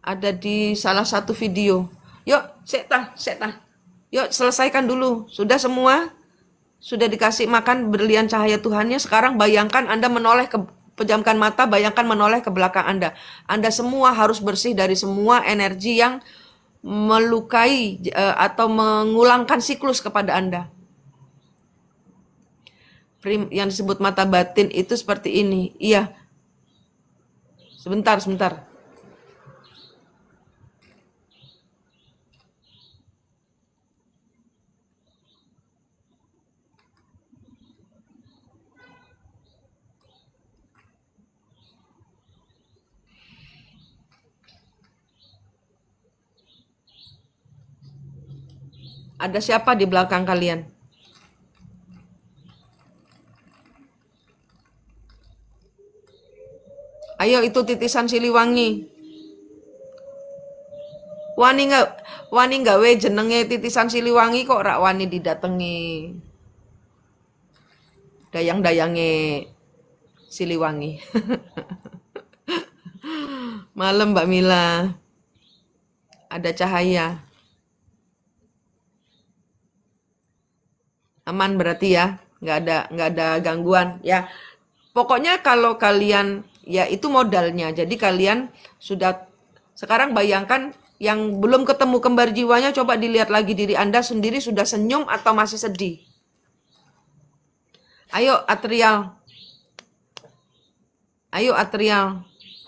ada di salah satu video. Yuk, seta, seta. Yuk, selesaikan dulu. Sudah semua? Sudah dikasih makan berlian cahaya Tuhannya. Sekarang bayangkan Anda menoleh ke pejamkan mata, bayangkan menoleh ke belakang Anda. Anda semua harus bersih dari semua energi yang melukai eh, atau mengulangkan siklus kepada Anda prim, yang disebut mata batin itu seperti ini. Iya. Sebentar, sebentar. Ada siapa di belakang kalian? Ayo itu titisan Siliwangi. Wani nggak wani gawe jenenge titisan Siliwangi kok rak wani didatangi. dayang dayangnya Siliwangi. Malam Mbak Mila. Ada cahaya. Aman berarti ya, nggak ada nggak ada gangguan ya. Pokoknya kalau kalian ya itu modalnya. Jadi kalian sudah sekarang bayangkan yang belum ketemu kembar jiwanya coba dilihat lagi diri Anda sendiri sudah senyum atau masih sedih. Ayo atrial. Ayo atrial.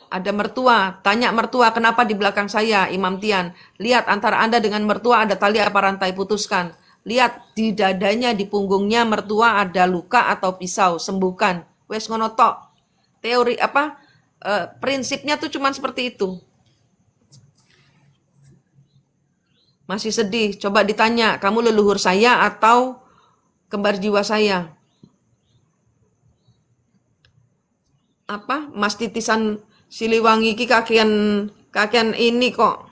Ada mertua, tanya mertua kenapa di belakang saya Imam Tian. Lihat antara Anda dengan mertua ada tali apa rantai putuskan. Lihat di dadanya, di punggungnya mertua ada luka atau pisau, sembuhkan. Wes ngono teori apa eh, prinsipnya tuh cuman seperti itu. Masih sedih, coba ditanya, kamu leluhur saya atau kembar jiwa saya? Apa? Mas titisan Siliwangi ki kakian kakian ini kok.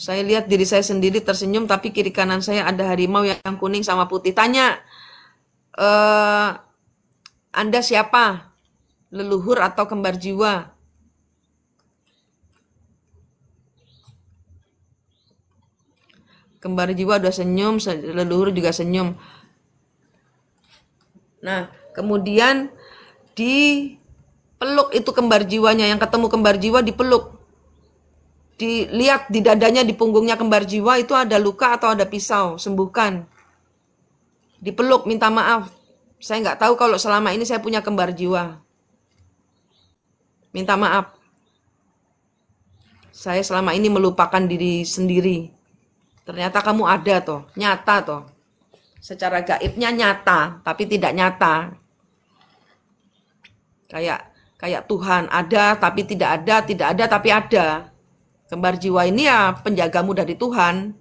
Saya lihat diri saya sendiri tersenyum tapi kiri kanan saya ada harimau yang kuning sama putih. Tanya eh, anda siapa? Leluhur atau kembar jiwa? Kembar jiwa udah senyum, leluhur juga senyum. Nah, kemudian di peluk itu kembar jiwanya yang ketemu kembar jiwa dipeluk. Dilihat di dadanya, di punggungnya kembar jiwa itu ada luka atau ada pisau, sembuhkan. Dipeluk minta maaf, saya nggak tahu kalau selama ini saya punya kembar jiwa. Minta maaf. Saya selama ini melupakan diri sendiri. Ternyata kamu ada toh, nyata toh. Secara gaibnya nyata, tapi tidak nyata. Kayak kayak Tuhan ada tapi tidak ada, tidak ada tapi ada. Kembar jiwa ini ya penjagamu dari Tuhan.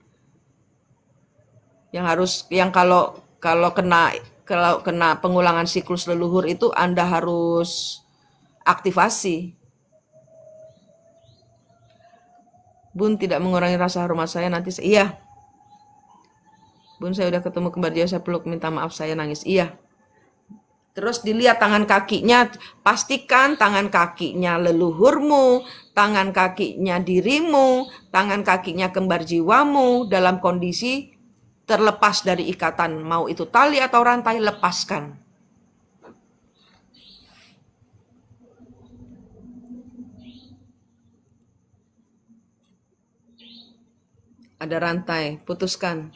Yang harus yang kalau kalau kena kalau kena pengulangan siklus leluhur itu Anda harus aktivasi. Bun tidak mengurangi rasa hormat saya nanti saya, iya. Bun saya udah ketemu kembar jauh, saya peluk minta maaf saya nangis. Iya. Terus dilihat tangan kakinya, pastikan tangan kakinya leluhurmu, tangan kakinya dirimu, tangan kakinya kembar jiwamu dalam kondisi terlepas dari ikatan mau itu tali atau rantai lepaskan ada rantai putuskan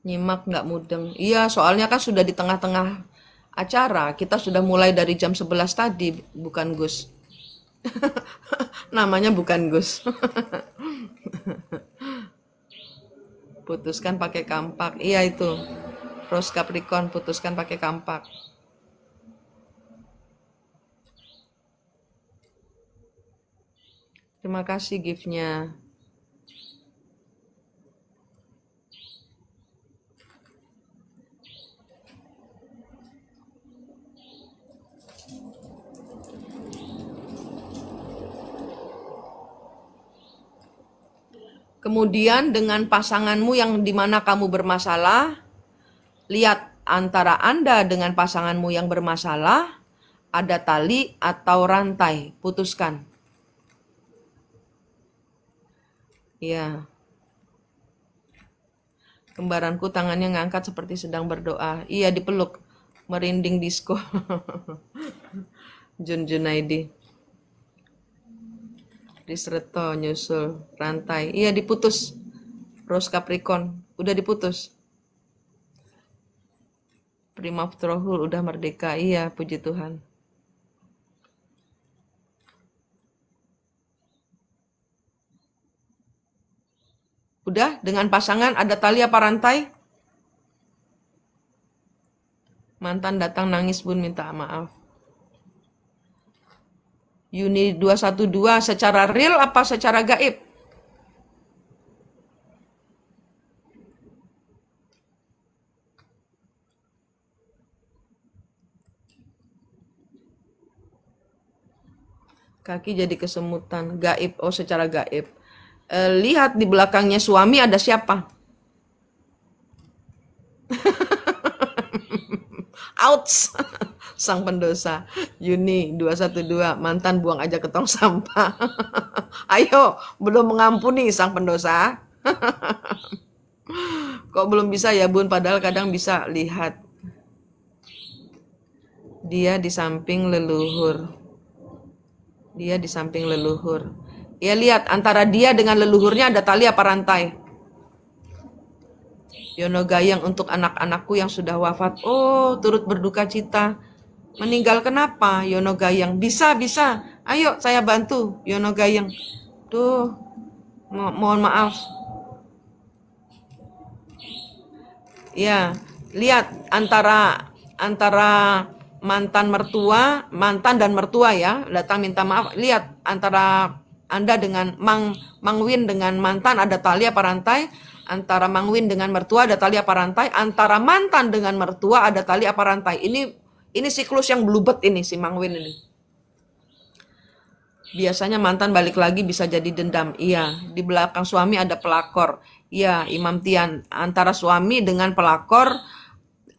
nyimak nggak mudeng iya soalnya kan sudah di tengah-tengah acara kita sudah mulai dari jam 11 tadi bukan Gus namanya bukan Gus putuskan pakai kampak iya itu Rose Capricorn putuskan pakai kampak terima kasih giftnya Kemudian dengan pasanganmu yang dimana kamu bermasalah, lihat antara Anda dengan pasanganmu yang bermasalah, ada tali atau rantai, putuskan. Ya. Kembaranku tangannya ngangkat seperti sedang berdoa. Iya, dipeluk. Merinding disco. Jun Junaidi. Disreto nyusul rantai. Iya diputus. Rose Capricorn udah diputus. Prima Trohul udah merdeka. Iya, puji Tuhan. Udah dengan pasangan ada tali apa rantai? Mantan datang nangis pun minta maaf. Yuni 212 secara real apa secara gaib? Kaki jadi kesemutan, gaib, oh secara gaib. E, lihat di belakangnya suami ada siapa? Outs sang pendosa Yuni 212 mantan buang aja ke tong sampah ayo belum mengampuni sang pendosa kok belum bisa ya bun padahal kadang bisa lihat dia di samping leluhur dia di samping leluhur ya lihat antara dia dengan leluhurnya ada tali apa rantai Yono Gayang untuk anak-anakku yang sudah wafat. Oh, turut berduka cita Meninggal kenapa? Yono Gayang. Bisa, bisa. Ayo saya bantu Yono Gayang. tuh mo mohon maaf. Ya, lihat antara antara mantan mertua, mantan dan mertua ya, datang minta maaf. Lihat antara Anda dengan Mang Mang dengan mantan ada tali apa rantai? Antara Mang dengan mertua ada tali apa rantai? Antara mantan dengan mertua ada tali apa rantai? Ini ini siklus yang blubet ini si Mangwin ini. Biasanya mantan balik lagi bisa jadi dendam. Iya, di belakang suami ada pelakor. Iya, Imam Tian. Antara suami dengan pelakor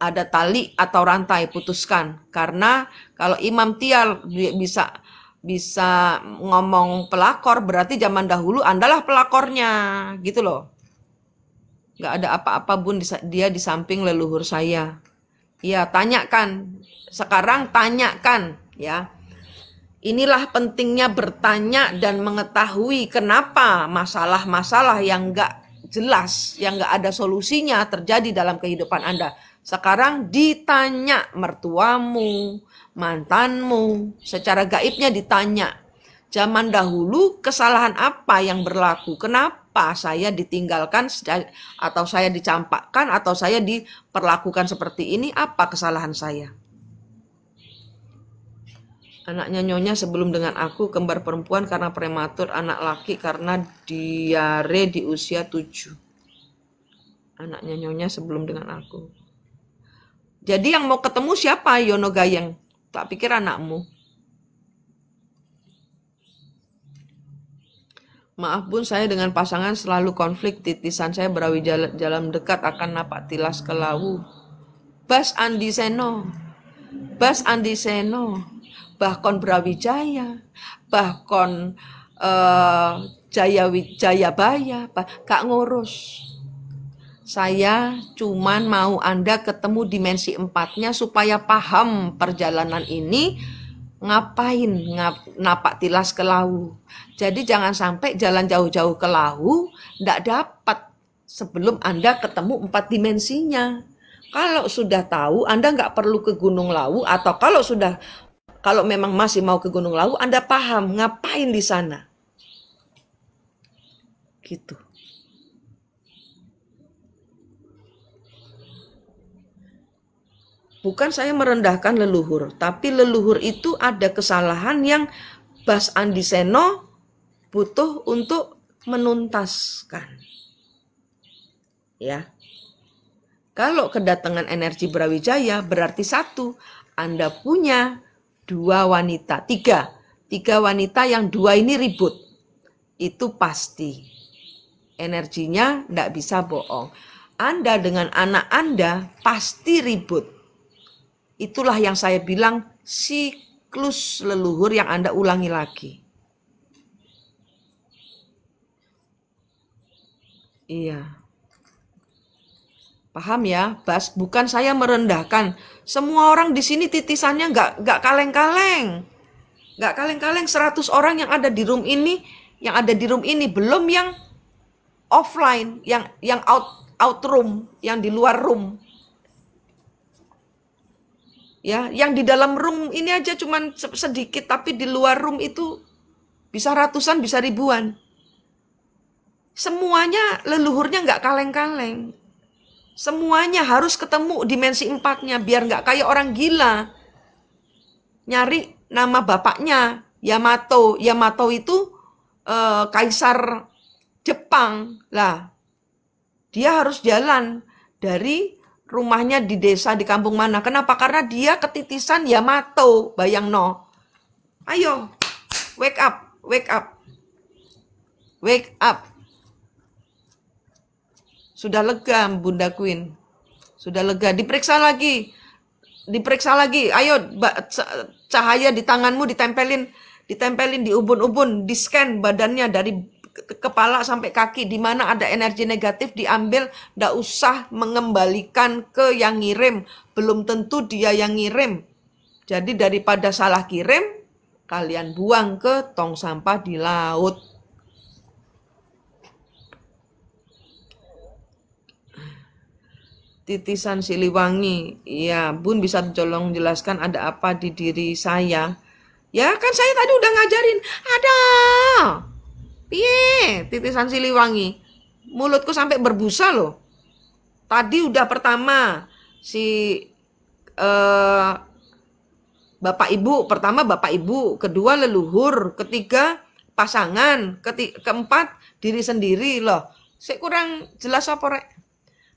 ada tali atau rantai putuskan. Karena kalau Imam Tian bisa bisa ngomong pelakor berarti zaman dahulu andalah pelakornya gitu loh. Gak ada apa-apa bun dia di samping leluhur saya. Ya, tanyakan. Sekarang tanyakan, ya. Inilah pentingnya bertanya dan mengetahui kenapa masalah-masalah yang enggak jelas, yang enggak ada solusinya terjadi dalam kehidupan Anda. Sekarang ditanya mertuamu, mantanmu, secara gaibnya ditanya zaman dahulu kesalahan apa yang berlaku? Kenapa saya ditinggalkan atau saya dicampakkan atau saya diperlakukan seperti ini? Apa kesalahan saya? Anaknya nyonya sebelum dengan aku kembar perempuan karena prematur, anak laki karena diare di usia 7. Anaknya nyonya sebelum dengan aku. Jadi yang mau ketemu siapa Yono Gayeng? Tak pikir anakmu. Maaf pun saya dengan pasangan selalu konflik, titisan saya berawi jalan, jalan dekat akan napak tilas ke lawu. Bas Andi Seno, Bas Andi Seno, bahkan Brawijaya, bahkan uh, eh, Jaya Jayabaya, bah, Kak Ngurus. Saya cuman mau Anda ketemu dimensi empatnya supaya paham perjalanan ini, ngapain ngap, napak tilas ke lau. Jadi jangan sampai jalan jauh-jauh ke lau, ndak dapat sebelum Anda ketemu empat dimensinya. Kalau sudah tahu, Anda nggak perlu ke Gunung Lawu atau kalau sudah kalau memang masih mau ke Gunung Lawu, Anda paham ngapain di sana. Gitu. bukan saya merendahkan leluhur, tapi leluhur itu ada kesalahan yang Bas Andi Seno butuh untuk menuntaskan. Ya. Kalau kedatangan energi Brawijaya berarti satu, Anda punya dua wanita, tiga. Tiga wanita yang dua ini ribut. Itu pasti. Energinya tidak bisa bohong. Anda dengan anak Anda pasti ribut Itulah yang saya bilang siklus leluhur yang Anda ulangi lagi. Iya. Paham ya, Bas? Bukan saya merendahkan. Semua orang di sini titisannya nggak nggak kaleng-kaleng. Nggak kaleng-kaleng 100 orang yang ada di room ini, yang ada di room ini belum yang offline, yang yang out out room, yang di luar room ya yang di dalam room ini aja cuman sedikit tapi di luar room itu bisa ratusan bisa ribuan semuanya leluhurnya nggak kaleng-kaleng semuanya harus ketemu dimensi empatnya biar nggak kayak orang gila nyari nama bapaknya Yamato Yamato itu eh, kaisar Jepang lah dia harus jalan dari rumahnya di desa di kampung mana. Kenapa? Karena dia ketitisan Yamato, bayang no. Ayo, wake up, wake up. Wake up. Sudah lega Bunda Queen. Sudah lega, diperiksa lagi. Diperiksa lagi. Ayo cahaya di tanganmu ditempelin ditempelin di ubun-ubun, di scan badannya dari kepala sampai kaki di mana ada energi negatif diambil ndak usah mengembalikan ke yang ngirim belum tentu dia yang ngirim jadi daripada salah kirim kalian buang ke tong sampah di laut titisan Siliwangi. ya Bun bisa tolong jelaskan ada apa di diri saya? Ya kan saya tadi udah ngajarin, ada. Piye, titisan Siliwangi. Mulutku sampai berbusa loh. Tadi udah pertama si eh, Bapak Ibu, pertama Bapak Ibu, kedua leluhur, ketiga pasangan, keti keempat diri sendiri loh. Saya kurang jelas apa rek?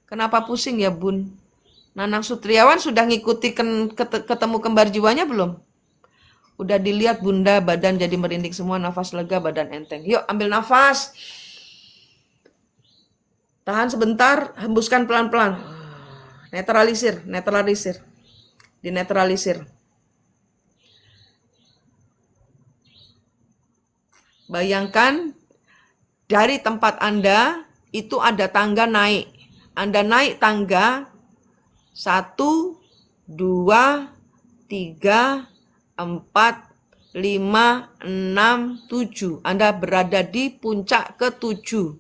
Kenapa pusing ya bun? Nanang Sutriawan sudah ngikuti ketemu kembar jiwanya belum? Udah dilihat bunda, badan jadi merinding semua, nafas lega, badan enteng. Yuk ambil nafas. Tahan sebentar, hembuskan pelan-pelan. Netralisir, netralisir. Dinetralisir. Bayangkan dari tempat Anda itu ada tangga naik. Anda naik tangga satu, dua, tiga. 4, 5, 6, 7. Anda berada di puncak ketujuh.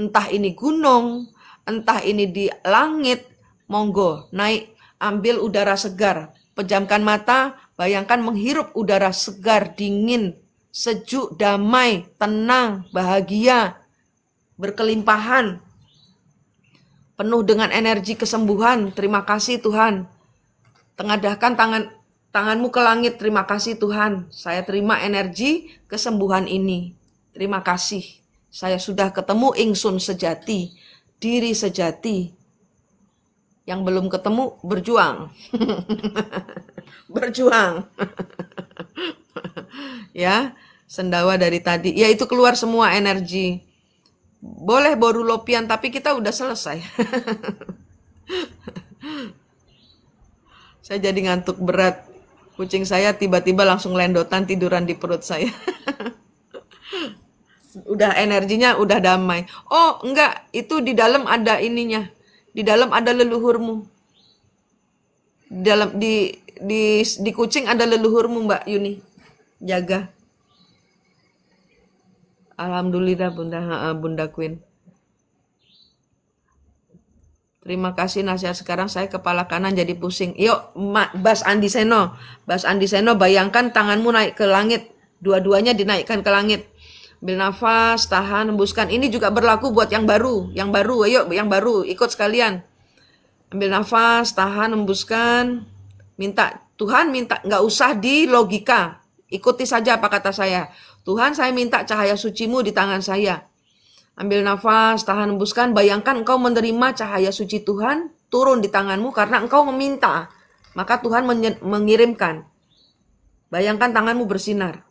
Entah ini gunung, entah ini di langit, monggo naik, ambil udara segar. Pejamkan mata, bayangkan menghirup udara segar, dingin, sejuk, damai, tenang, bahagia, berkelimpahan, penuh dengan energi kesembuhan. Terima kasih Tuhan. Tengadahkan tangan Tanganmu ke langit, terima kasih Tuhan. Saya terima energi kesembuhan ini. Terima kasih. Saya sudah ketemu ingsun sejati, diri sejati. Yang belum ketemu berjuang. berjuang. ya, sendawa dari tadi. Ya itu keluar semua energi. Boleh baru lopian tapi kita udah selesai. Saya jadi ngantuk berat kucing saya tiba-tiba langsung lendotan tiduran di perut saya. udah energinya udah damai. Oh, enggak, itu di dalam ada ininya. Di dalam ada leluhurmu. Di dalam di di di kucing ada leluhurmu, Mbak Yuni. Jaga. Alhamdulillah Bunda Bunda Queen. Terima kasih nasihat sekarang saya kepala kanan jadi pusing. Yuk, Bas Andi Seno. Bas Andi Seno, bayangkan tanganmu naik ke langit. Dua-duanya dinaikkan ke langit. Ambil nafas, tahan, hembuskan. Ini juga berlaku buat yang baru. Yang baru, ayo yang baru. Ikut sekalian. Ambil nafas, tahan, hembuskan. Minta, Tuhan minta, nggak usah di logika. Ikuti saja apa kata saya. Tuhan saya minta cahaya sucimu di tangan saya. Ambil nafas, tahan hembuskan, bayangkan engkau menerima cahaya suci Tuhan turun di tanganmu karena engkau meminta. Maka Tuhan mengirimkan. Bayangkan tanganmu bersinar.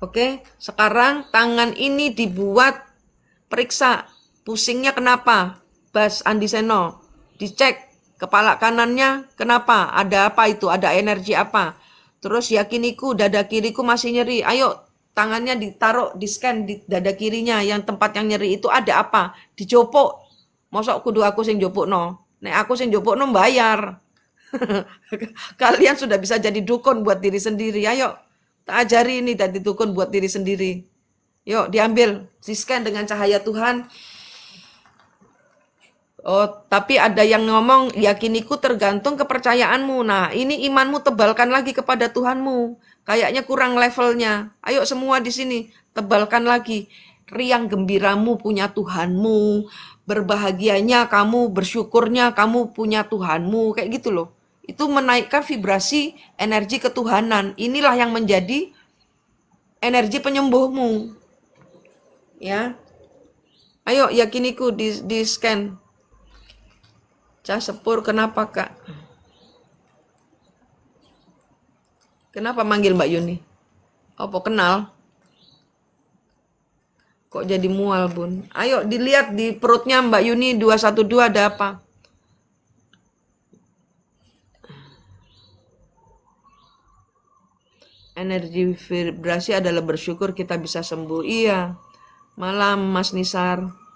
Oke, sekarang tangan ini dibuat periksa pusingnya kenapa? Bas Andiseno, dicek kepala kanannya kenapa? Ada apa itu? Ada energi apa? Terus yakiniku dada kiriku masih nyeri. Ayo tangannya ditaruh di scan di dada kirinya yang tempat yang nyeri itu ada apa? Dijopok. Mosok kudu aku sing no. Nek aku sing no bayar. Kalian sudah bisa jadi dukun buat diri sendiri. Ayo tak ajari ini tadi dukun buat diri sendiri. Yuk diambil, di scan dengan cahaya Tuhan. Oh, tapi ada yang ngomong yakiniku tergantung kepercayaanmu. Nah, ini imanmu tebalkan lagi kepada Tuhanmu. Kayaknya kurang levelnya. Ayo semua di sini tebalkan lagi. Riang gembiramu punya Tuhanmu. Berbahagianya kamu, bersyukurnya kamu punya Tuhanmu. Kayak gitu loh. Itu menaikkan vibrasi energi ketuhanan. Inilah yang menjadi energi penyembuhmu. Ya. Ayo yakiniku di di scan Cah sepur kenapa kak? Kenapa manggil Mbak Yuni? Apa kenal? Kok jadi mual bun? Ayo dilihat di perutnya Mbak Yuni 212 ada apa? Energi vibrasi adalah bersyukur kita bisa sembuh. Iya. Malam Mas Nisar.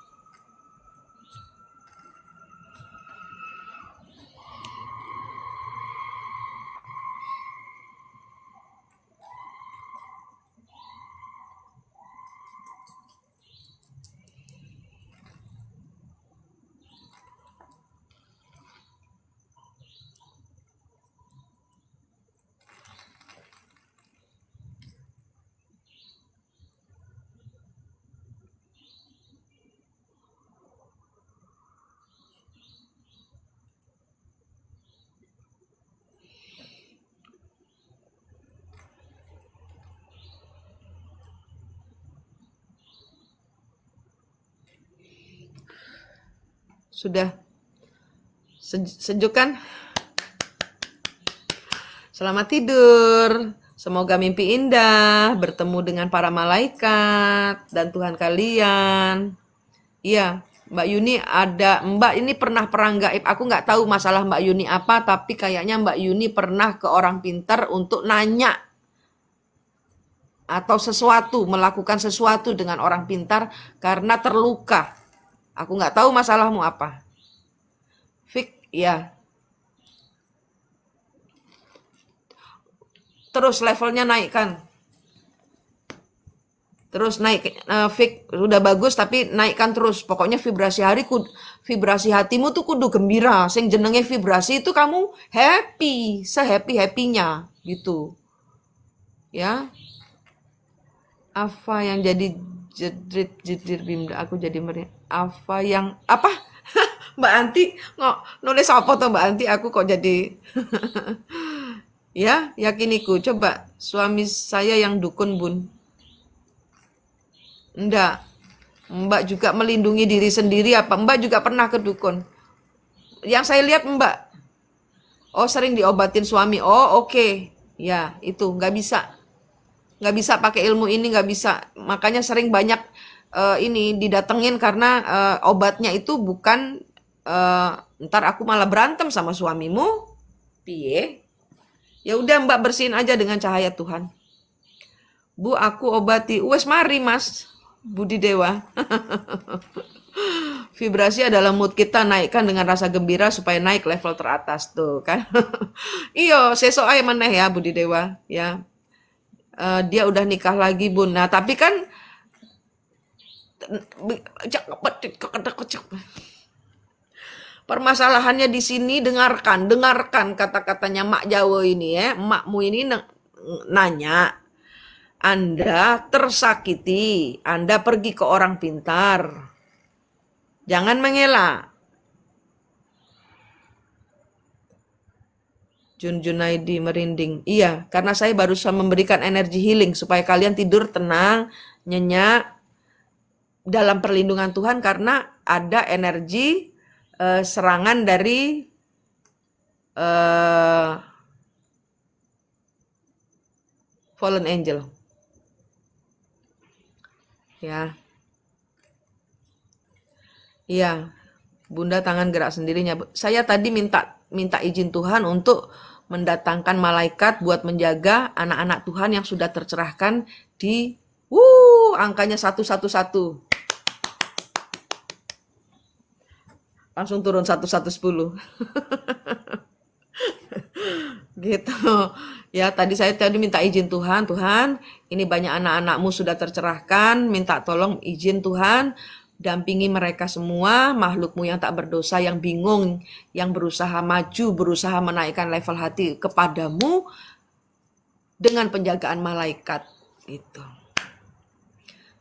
Sudah sejuk kan? Selamat tidur. Semoga mimpi indah, bertemu dengan para malaikat dan Tuhan kalian. Iya, Mbak Yuni ada Mbak ini pernah perang gaib. Aku nggak tahu masalah Mbak Yuni apa, tapi kayaknya Mbak Yuni pernah ke orang pintar untuk nanya atau sesuatu melakukan sesuatu dengan orang pintar karena terluka Aku nggak tahu masalahmu apa. Fik, ya. Terus levelnya naikkan. Terus naik uh, fik sudah bagus tapi naikkan terus. Pokoknya vibrasi hari kud, vibrasi hatimu tuh kudu gembira. Sing jenenge vibrasi itu kamu happy, sehappy-happynya gitu. Ya. Apa yang jadi jedrit jedir bimda aku jadi merinding apa yang apa Mbak Anti nggak nulis apa tuh Mbak Anti aku kok jadi ya yakiniku coba suami saya yang dukun bun ndak Mbak juga melindungi diri sendiri apa Mbak juga pernah ke dukun yang saya lihat Mbak oh sering diobatin suami oh oke okay. ya itu nggak bisa nggak bisa pakai ilmu ini nggak bisa makanya sering banyak uh, ini didatengin karena uh, obatnya itu bukan uh, ntar aku malah berantem sama suamimu pie ya udah mbak bersihin aja dengan cahaya Tuhan bu aku obati wes mari mas Budi Dewa Vibrasi adalah mood kita naikkan dengan rasa gembira supaya naik level teratas tuh kan. iyo, seso ae meneh ya Budi Dewa ya uh, dia udah nikah lagi bun nah tapi kan permasalahannya di sini dengarkan dengarkan kata-katanya mak Jawa ini ya makmu ini nanya Anda tersakiti Anda pergi ke orang pintar jangan mengelak Jun Junaidi merinding. Iya, karena saya baru saja memberikan energi healing supaya kalian tidur tenang, nyenyak dalam perlindungan Tuhan karena ada energi uh, serangan dari uh, fallen angel. Ya. Iya, Bunda tangan gerak sendirinya. Saya tadi minta minta izin Tuhan untuk mendatangkan malaikat buat menjaga anak-anak Tuhan yang sudah tercerahkan di wuh angkanya satu satu satu langsung turun satu satu sepuluh gitu ya tadi saya tadi minta izin Tuhan Tuhan ini banyak anak-anakmu sudah tercerahkan minta tolong izin Tuhan dampingi mereka semua, makhlukmu yang tak berdosa, yang bingung, yang berusaha maju, berusaha menaikkan level hati kepadamu dengan penjagaan malaikat. Itu.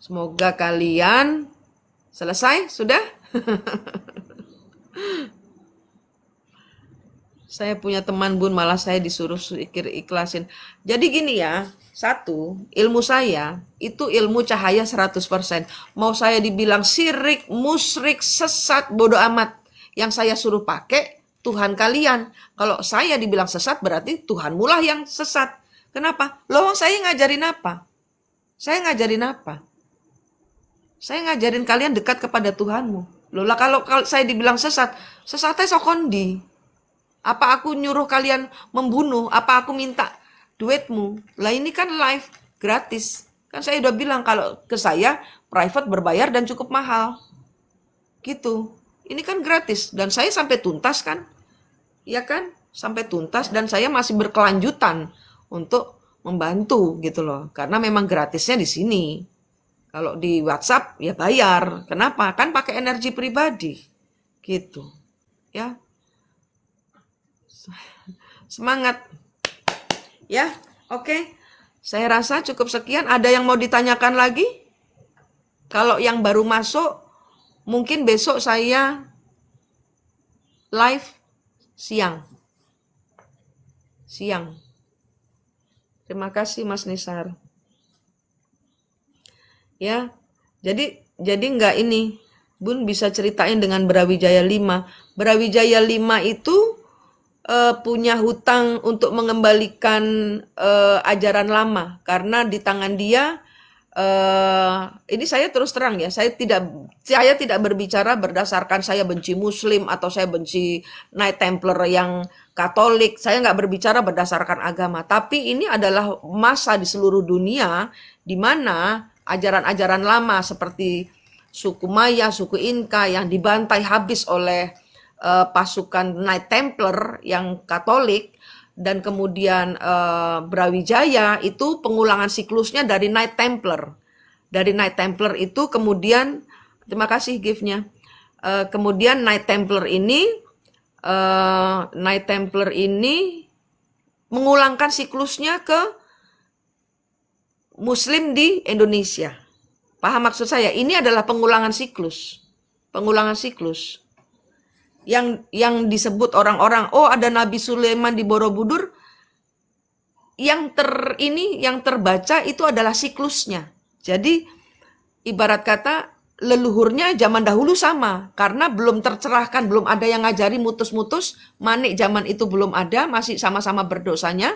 Semoga kalian selesai sudah. saya punya teman bun malah saya disuruh ikir ikhlasin. Jadi gini ya, satu, ilmu saya itu ilmu cahaya 100%. Mau saya dibilang sirik, musrik, sesat, bodoh amat. Yang saya suruh pakai Tuhan kalian. Kalau saya dibilang sesat berarti Tuhan mulah yang sesat. Kenapa? Loh saya ngajarin apa? Saya ngajarin apa? Saya ngajarin kalian dekat kepada Tuhanmu. Loh lah kalau, kalau saya dibilang sesat, sesatnya sokondi. Apa aku nyuruh kalian membunuh? Apa aku minta duitmu. Lah ini kan live, gratis. Kan saya udah bilang kalau ke saya private berbayar dan cukup mahal. Gitu. Ini kan gratis dan saya sampai tuntas kan? Iya kan? Sampai tuntas dan saya masih berkelanjutan untuk membantu gitu loh. Karena memang gratisnya di sini. Kalau di WhatsApp ya bayar. Kenapa? Kan pakai energi pribadi. Gitu. Ya. Semangat. Ya, oke. Saya rasa cukup sekian. Ada yang mau ditanyakan lagi? Kalau yang baru masuk, mungkin besok saya live siang. Siang. Terima kasih Mas Nisar. Ya, jadi jadi nggak ini Bun bisa ceritain dengan Brawijaya 5. Brawijaya 5 itu uh, punya hutang untuk mengembalikan uh, ajaran lama karena di tangan dia uh, ini saya terus terang ya saya tidak saya tidak berbicara berdasarkan saya benci Muslim atau saya benci Knight Templar yang Katolik saya nggak berbicara berdasarkan agama tapi ini adalah masa di seluruh dunia di mana ajaran-ajaran lama seperti suku Maya, suku Inka yang dibantai habis oleh uh, pasukan Knight Templar yang Katolik dan kemudian uh, Brawijaya itu pengulangan siklusnya dari Knight Templar. Dari Knight Templar itu kemudian terima kasih giftnya. Uh, kemudian Knight Templar ini uh, Knight Templar ini mengulangkan siklusnya ke Muslim di Indonesia. Paham maksud saya? Ini adalah pengulangan siklus. Pengulangan siklus yang yang disebut orang-orang oh ada Nabi Sulaiman di Borobudur yang ter ini yang terbaca itu adalah siklusnya. Jadi ibarat kata leluhurnya zaman dahulu sama karena belum tercerahkan, belum ada yang ngajari mutus-mutus, manik zaman itu belum ada, masih sama-sama berdosanya,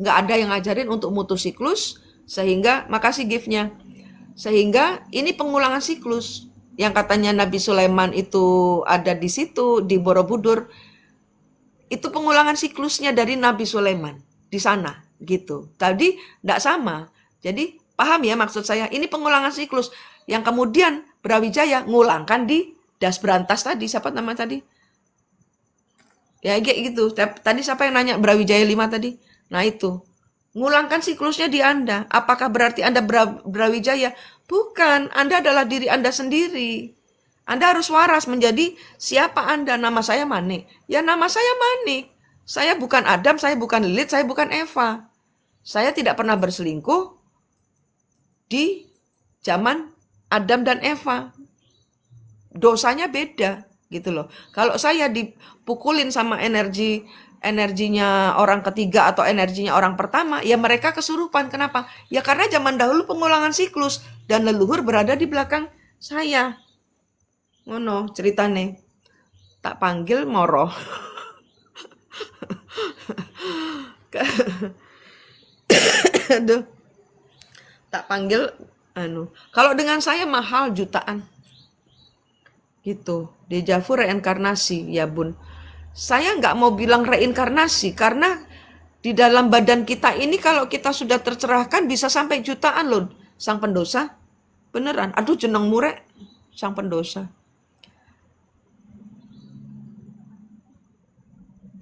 nggak ada yang ngajarin untuk mutus siklus sehingga makasih giftnya. Sehingga ini pengulangan siklus yang katanya Nabi Sulaiman itu ada di situ di Borobudur itu pengulangan siklusnya dari Nabi Sulaiman di sana gitu. Tadi tidak sama. Jadi paham ya maksud saya ini pengulangan siklus yang kemudian Brawijaya ngulangkan di Das Berantas tadi siapa nama tadi? Ya kayak gitu. Tadi siapa yang nanya Brawijaya 5 tadi? Nah itu Ngulangkan siklusnya di Anda. Apakah berarti Anda brawijaya? Bukan, Anda adalah diri Anda sendiri. Anda harus waras menjadi siapa Anda. Nama saya Manik. Ya nama saya Manik. Saya bukan Adam, saya bukan Lilith, saya bukan Eva. Saya tidak pernah berselingkuh di zaman Adam dan Eva. Dosanya beda gitu loh. Kalau saya dipukulin sama energi energinya orang ketiga atau energinya orang pertama, ya mereka kesurupan. Kenapa? Ya karena zaman dahulu pengulangan siklus dan leluhur berada di belakang saya. Ngono oh ceritane. Tak panggil moro. Aduh. Tak panggil anu. Kalau dengan saya mahal jutaan. Gitu. Dejavu reinkarnasi ya Bun saya nggak mau bilang reinkarnasi karena di dalam badan kita ini kalau kita sudah tercerahkan bisa sampai jutaan loh sang pendosa. Beneran, aduh jeneng murek sang pendosa.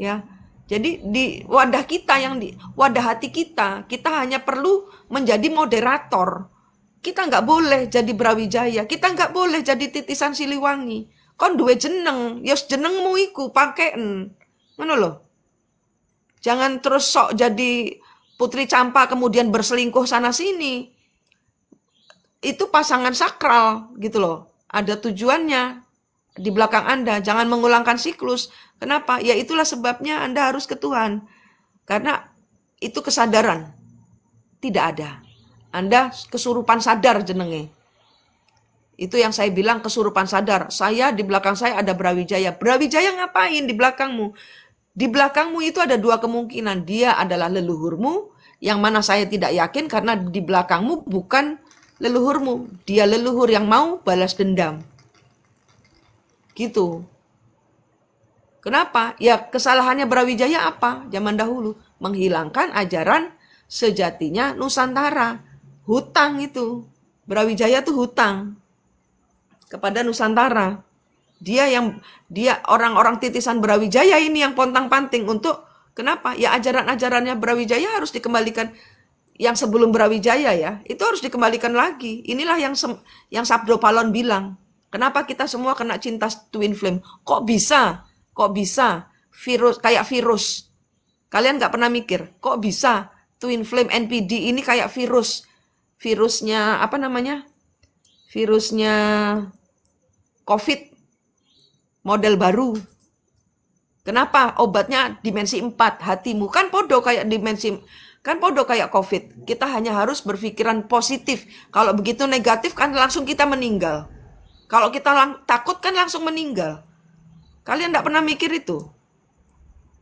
Ya, jadi di wadah kita yang di wadah hati kita, kita hanya perlu menjadi moderator. Kita nggak boleh jadi Brawijaya, kita nggak boleh jadi titisan Siliwangi kon duwe jeneng ya jenengmu iku pakeen ngono lho jangan terus sok jadi putri campa kemudian berselingkuh sana sini itu pasangan sakral gitu loh ada tujuannya di belakang Anda jangan mengulangkan siklus kenapa ya itulah sebabnya Anda harus ke Tuhan karena itu kesadaran tidak ada Anda kesurupan sadar jenenge itu yang saya bilang kesurupan sadar. Saya di belakang saya ada Brawijaya. Brawijaya ngapain di belakangmu? Di belakangmu itu ada dua kemungkinan. Dia adalah leluhurmu, yang mana saya tidak yakin karena di belakangmu bukan leluhurmu. Dia leluhur yang mau balas dendam. Gitu. Kenapa? Ya kesalahannya Brawijaya apa zaman dahulu? Menghilangkan ajaran sejatinya Nusantara. Hutang itu. Brawijaya tuh hutang kepada Nusantara. Dia yang dia orang-orang titisan Brawijaya ini yang pontang-panting untuk kenapa? Ya ajaran-ajarannya Brawijaya harus dikembalikan yang sebelum Brawijaya ya. Itu harus dikembalikan lagi. Inilah yang yang Sabdo Palon bilang. Kenapa kita semua kena cinta twin flame? Kok bisa? Kok bisa? Virus kayak virus. Kalian nggak pernah mikir, kok bisa twin flame NPD ini kayak virus? Virusnya apa namanya? Virusnya COVID model baru. Kenapa? Obatnya dimensi 4, hatimu. Kan podo kayak dimensi kan podo kayak COVID. Kita hanya harus berpikiran positif. Kalau begitu negatif kan langsung kita meninggal. Kalau kita lang- takut kan langsung meninggal. Kalian tidak pernah mikir itu.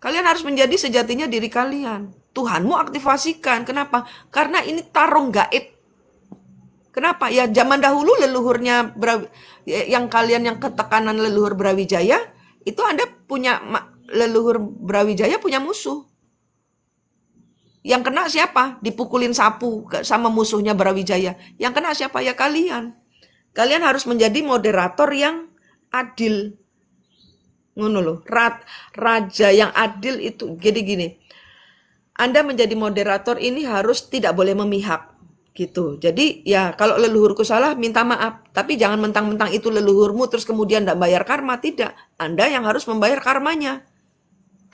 Kalian harus menjadi sejatinya diri kalian. Tuhanmu aktivasikan. Kenapa? Karena ini tarung gaib. Kenapa? Ya zaman dahulu leluhurnya ya, yang kalian yang ketekanan leluhur Brawijaya itu Anda punya leluhur Brawijaya punya musuh. Yang kena siapa? Dipukulin sapu sama musuhnya Brawijaya. Yang kena siapa? Ya kalian. Kalian harus menjadi moderator yang adil. Ngono loh. Rat, raja yang adil itu. Jadi gini. Anda menjadi moderator ini harus tidak boleh memihak gitu. Jadi ya kalau leluhurku salah minta maaf, tapi jangan mentang-mentang itu leluhurmu terus kemudian tidak bayar karma tidak. Anda yang harus membayar karmanya.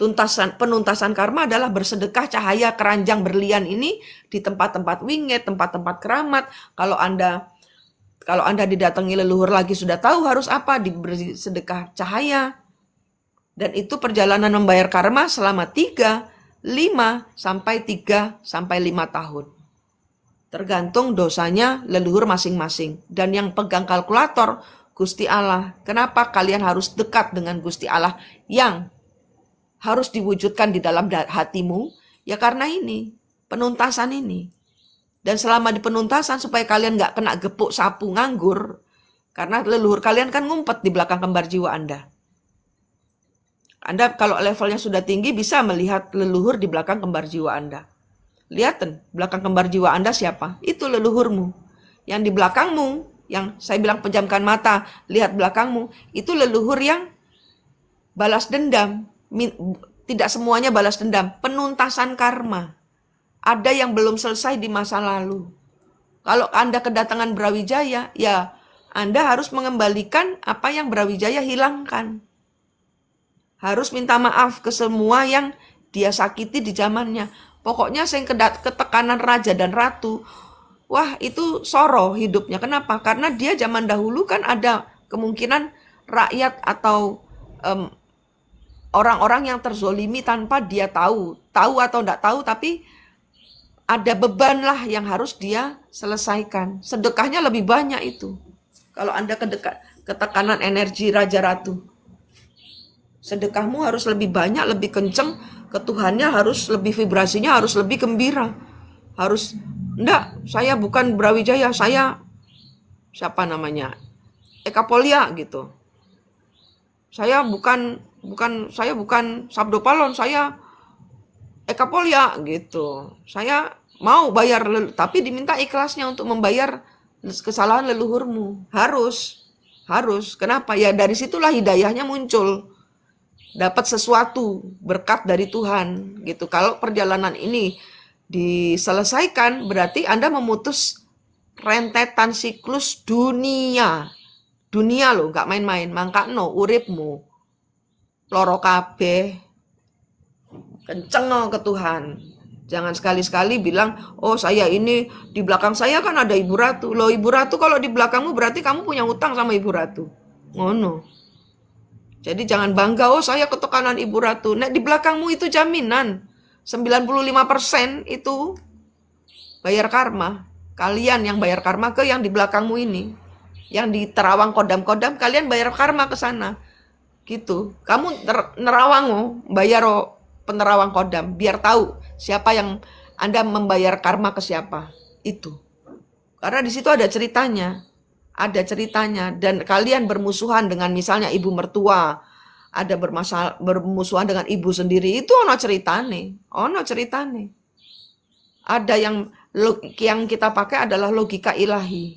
Tuntasan penuntasan karma adalah bersedekah cahaya keranjang berlian ini di tempat-tempat winget, tempat-tempat keramat. Kalau Anda kalau Anda didatangi leluhur lagi sudah tahu harus apa, diberi sedekah cahaya. Dan itu perjalanan membayar karma selama 3, 5 sampai 3 sampai 5 tahun. Tergantung dosanya leluhur masing-masing. Dan yang pegang kalkulator, Gusti Allah. Kenapa kalian harus dekat dengan Gusti Allah yang harus diwujudkan di dalam hatimu? Ya karena ini, penuntasan ini. Dan selama di penuntasan supaya kalian nggak kena gepuk sapu nganggur, karena leluhur kalian kan ngumpet di belakang kembar jiwa Anda. Anda kalau levelnya sudah tinggi bisa melihat leluhur di belakang kembar jiwa Anda lihat belakang kembar jiwa Anda siapa? Itu leluhurmu. Yang di belakangmu, yang saya bilang pejamkan mata, lihat belakangmu, itu leluhur yang balas dendam. Tidak semuanya balas dendam, penuntasan karma. Ada yang belum selesai di masa lalu. Kalau Anda kedatangan Brawijaya, ya Anda harus mengembalikan apa yang Brawijaya hilangkan. Harus minta maaf ke semua yang dia sakiti di zamannya Pokoknya sing ketekanan raja dan ratu, wah itu soro hidupnya. Kenapa? Karena dia zaman dahulu kan ada kemungkinan rakyat atau um, orang-orang yang terzolimi tanpa dia tahu, tahu atau tidak tahu, tapi ada beban lah yang harus dia selesaikan. Sedekahnya lebih banyak itu. Kalau anda kedekat ketekanan energi raja ratu, sedekahmu harus lebih banyak, lebih kenceng, Ketuhannya harus lebih vibrasinya harus lebih gembira. Harus enggak, saya bukan Brawijaya, saya siapa namanya? Ekapolia gitu. Saya bukan bukan saya bukan Sabdo Palon, saya Ekapolia gitu. Saya mau bayar tapi diminta ikhlasnya untuk membayar kesalahan leluhurmu. Harus harus. Kenapa? Ya dari situlah hidayahnya muncul dapat sesuatu berkat dari Tuhan gitu. Kalau perjalanan ini diselesaikan berarti Anda memutus rentetan siklus dunia. Dunia loh, nggak main-main. no uripmu. Loro kabeh. Kenceng ke Tuhan. Jangan sekali-sekali bilang, oh saya ini di belakang saya kan ada ibu ratu. Loh ibu ratu kalau di belakangmu berarti kamu punya utang sama ibu ratu. Ngono. Oh, jadi jangan bangga, oh saya ketekanan Ibu Ratu. Nah, di belakangmu itu jaminan. 95% itu bayar karma. Kalian yang bayar karma ke yang di belakangmu ini. Yang di terawang kodam-kodam, kalian bayar karma ke sana. Gitu. Kamu nerawang, oh bayar penerawang kodam. Biar tahu siapa yang Anda membayar karma ke siapa. Itu. Karena di situ ada ceritanya ada ceritanya dan kalian bermusuhan dengan misalnya ibu mertua ada bermasalah bermusuhan dengan ibu sendiri itu ono ceritane ono ceritane ada yang yang kita pakai adalah logika ilahi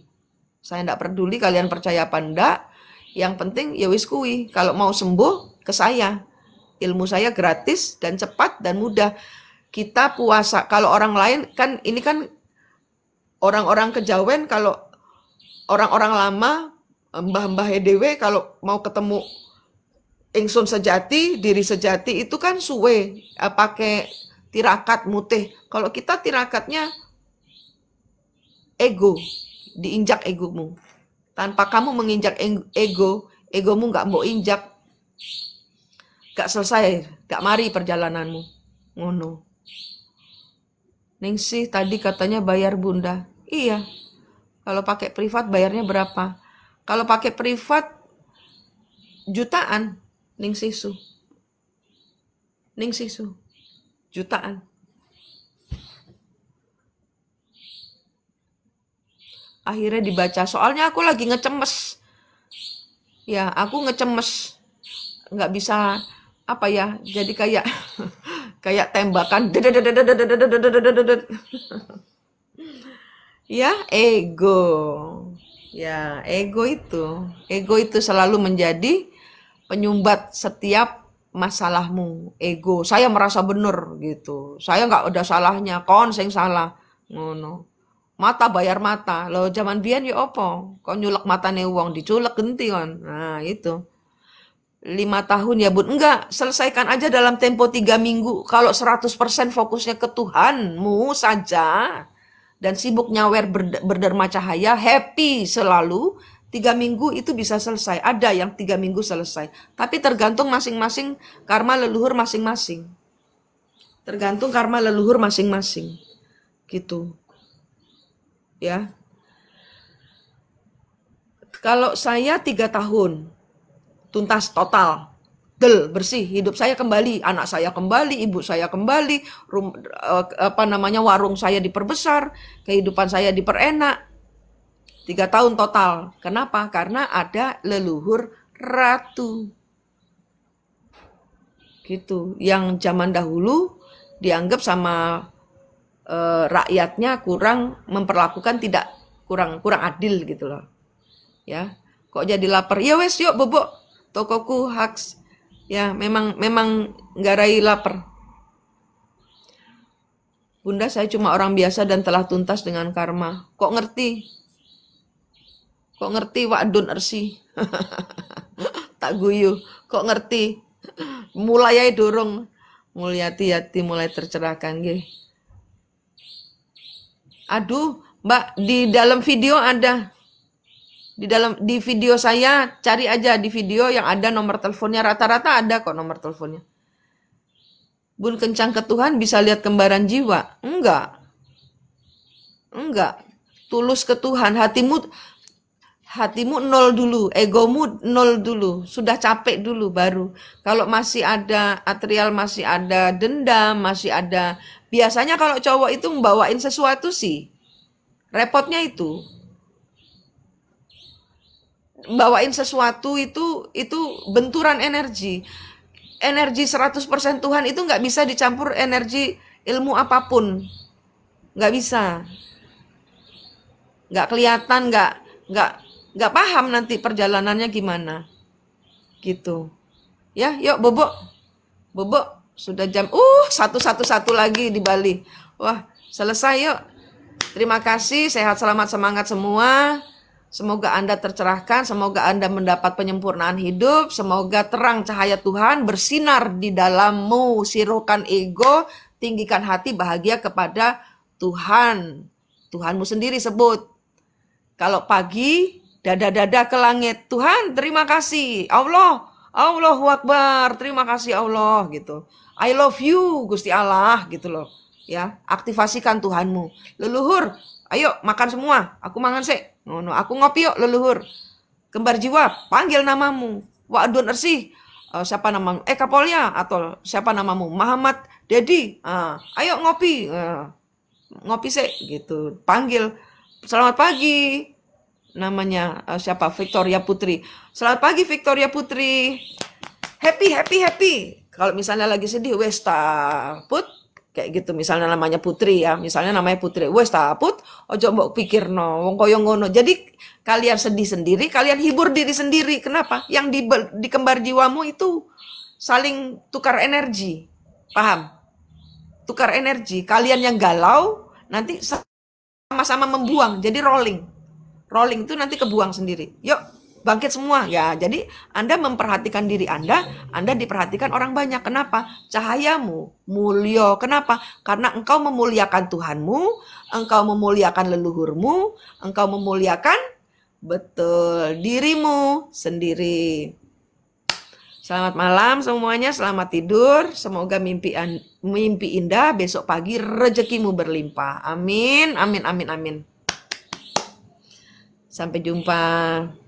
saya tidak peduli kalian percaya apa enggak yang penting ya wis kui kalau mau sembuh ke saya ilmu saya gratis dan cepat dan mudah kita puasa kalau orang lain kan ini kan orang-orang kejawen kalau orang-orang lama eh, mbah-mbah EDW kalau mau ketemu ingsun sejati, diri sejati itu kan suwe eh, pakai tirakat mutih. Kalau kita tirakatnya ego, diinjak egomu. Tanpa kamu menginjak ego, egomu nggak mau injak, nggak selesai, nggak mari perjalananmu. Ngono. Ningsih tadi katanya bayar bunda. Iya, kalau pakai privat bayarnya berapa? Kalau pakai privat jutaan ning sisu. Ning sisu. Jutaan. Akhirnya dibaca. Soalnya aku lagi ngecemes. Ya, aku ngecemes. Nggak bisa apa ya? Jadi kayak kayak tembakan ya ego ya ego itu ego itu selalu menjadi penyumbat setiap masalahmu ego saya merasa benar gitu saya nggak ada salahnya kon sing salah ngono mata bayar mata lo zaman biyen ya opo kon nyulek mata nih uang diculek genti kon nah itu lima tahun ya bun enggak selesaikan aja dalam tempo tiga minggu kalau 100% fokusnya ke Tuhanmu saja dan sibuk nyawer berderma cahaya, happy selalu, tiga minggu itu bisa selesai. Ada yang tiga minggu selesai. Tapi tergantung masing-masing karma leluhur masing-masing. Tergantung karma leluhur masing-masing. Gitu. Ya. Kalau saya tiga tahun, tuntas total del bersih hidup saya kembali anak saya kembali ibu saya kembali rum, eh, apa namanya warung saya diperbesar kehidupan saya diperenak tiga tahun total kenapa karena ada leluhur ratu gitu yang zaman dahulu dianggap sama e, rakyatnya kurang memperlakukan tidak kurang kurang adil gitu loh ya kok jadi lapar ya wes yuk bobok tokoku haks Ya, memang memang nggak rai lapar. Bunda, saya cuma orang biasa dan telah tuntas dengan karma. Kok ngerti? Kok ngerti wa'dun ersi? tak guyu. Kok ngerti? Mulai ay dorong. Mulyati yati mulai tercerahkan. Gih. Aduh, Mbak, di dalam video ada di dalam di video saya cari aja di video yang ada nomor teleponnya rata-rata ada kok nomor teleponnya. Bun kencang ke Tuhan bisa lihat kembaran jiwa? Enggak. Enggak. Tulus ke Tuhan, hatimu hatimu nol dulu, egomu nol dulu, sudah capek dulu baru. Kalau masih ada atrial, masih ada dendam, masih ada biasanya kalau cowok itu membawain sesuatu sih. Repotnya itu, bawain sesuatu itu itu benturan energi energi 100% Tuhan itu nggak bisa dicampur energi ilmu apapun nggak bisa nggak kelihatan nggak nggak nggak paham nanti perjalanannya gimana gitu ya yuk bobok bobok sudah jam uh satu satu satu lagi di Bali wah selesai yuk terima kasih sehat selamat semangat semua Semoga Anda tercerahkan, semoga Anda mendapat penyempurnaan hidup, semoga terang cahaya Tuhan bersinar di dalammu, sirukan ego, tinggikan hati bahagia kepada Tuhan. Tuhanmu sendiri sebut. Kalau pagi, dada-dada ke langit, Tuhan terima kasih, Allah, Allah Akbar, terima kasih Allah, gitu. I love you, Gusti Allah, gitu loh. Ya, aktifasikan Tuhanmu. Leluhur, Ayo makan semua, aku mangan sih. Ngono, aku ngopi yuk leluhur. Kembar jiwa, panggil namamu. Wadun ersi uh, eh, siapa namamu? Eh kapolnya atau siapa namamu? Muhammad Dedi. Uh, ayo ngopi. Uh, ngopi sih gitu. Panggil. Selamat pagi. Namanya uh, siapa? Victoria Putri. Selamat pagi Victoria Putri. Happy happy happy. Kalau misalnya lagi sedih, Westa put kayak gitu misalnya namanya putri ya misalnya namanya putri wes taput ojo mbok pikir no wong koyong ngono jadi kalian sedih sendiri kalian hibur diri sendiri kenapa yang di, di kembar jiwamu itu saling tukar energi paham tukar energi kalian yang galau nanti sama-sama membuang jadi rolling rolling itu nanti kebuang sendiri yuk bangkit semua ya. Jadi Anda memperhatikan diri Anda, Anda diperhatikan orang banyak. Kenapa? Cahayamu mulio. Kenapa? Karena engkau memuliakan Tuhanmu, engkau memuliakan leluhurmu, engkau memuliakan betul dirimu sendiri. Selamat malam semuanya, selamat tidur. Semoga mimpi mimpi indah besok pagi rezekimu berlimpah. Amin, amin, amin, amin. Sampai jumpa.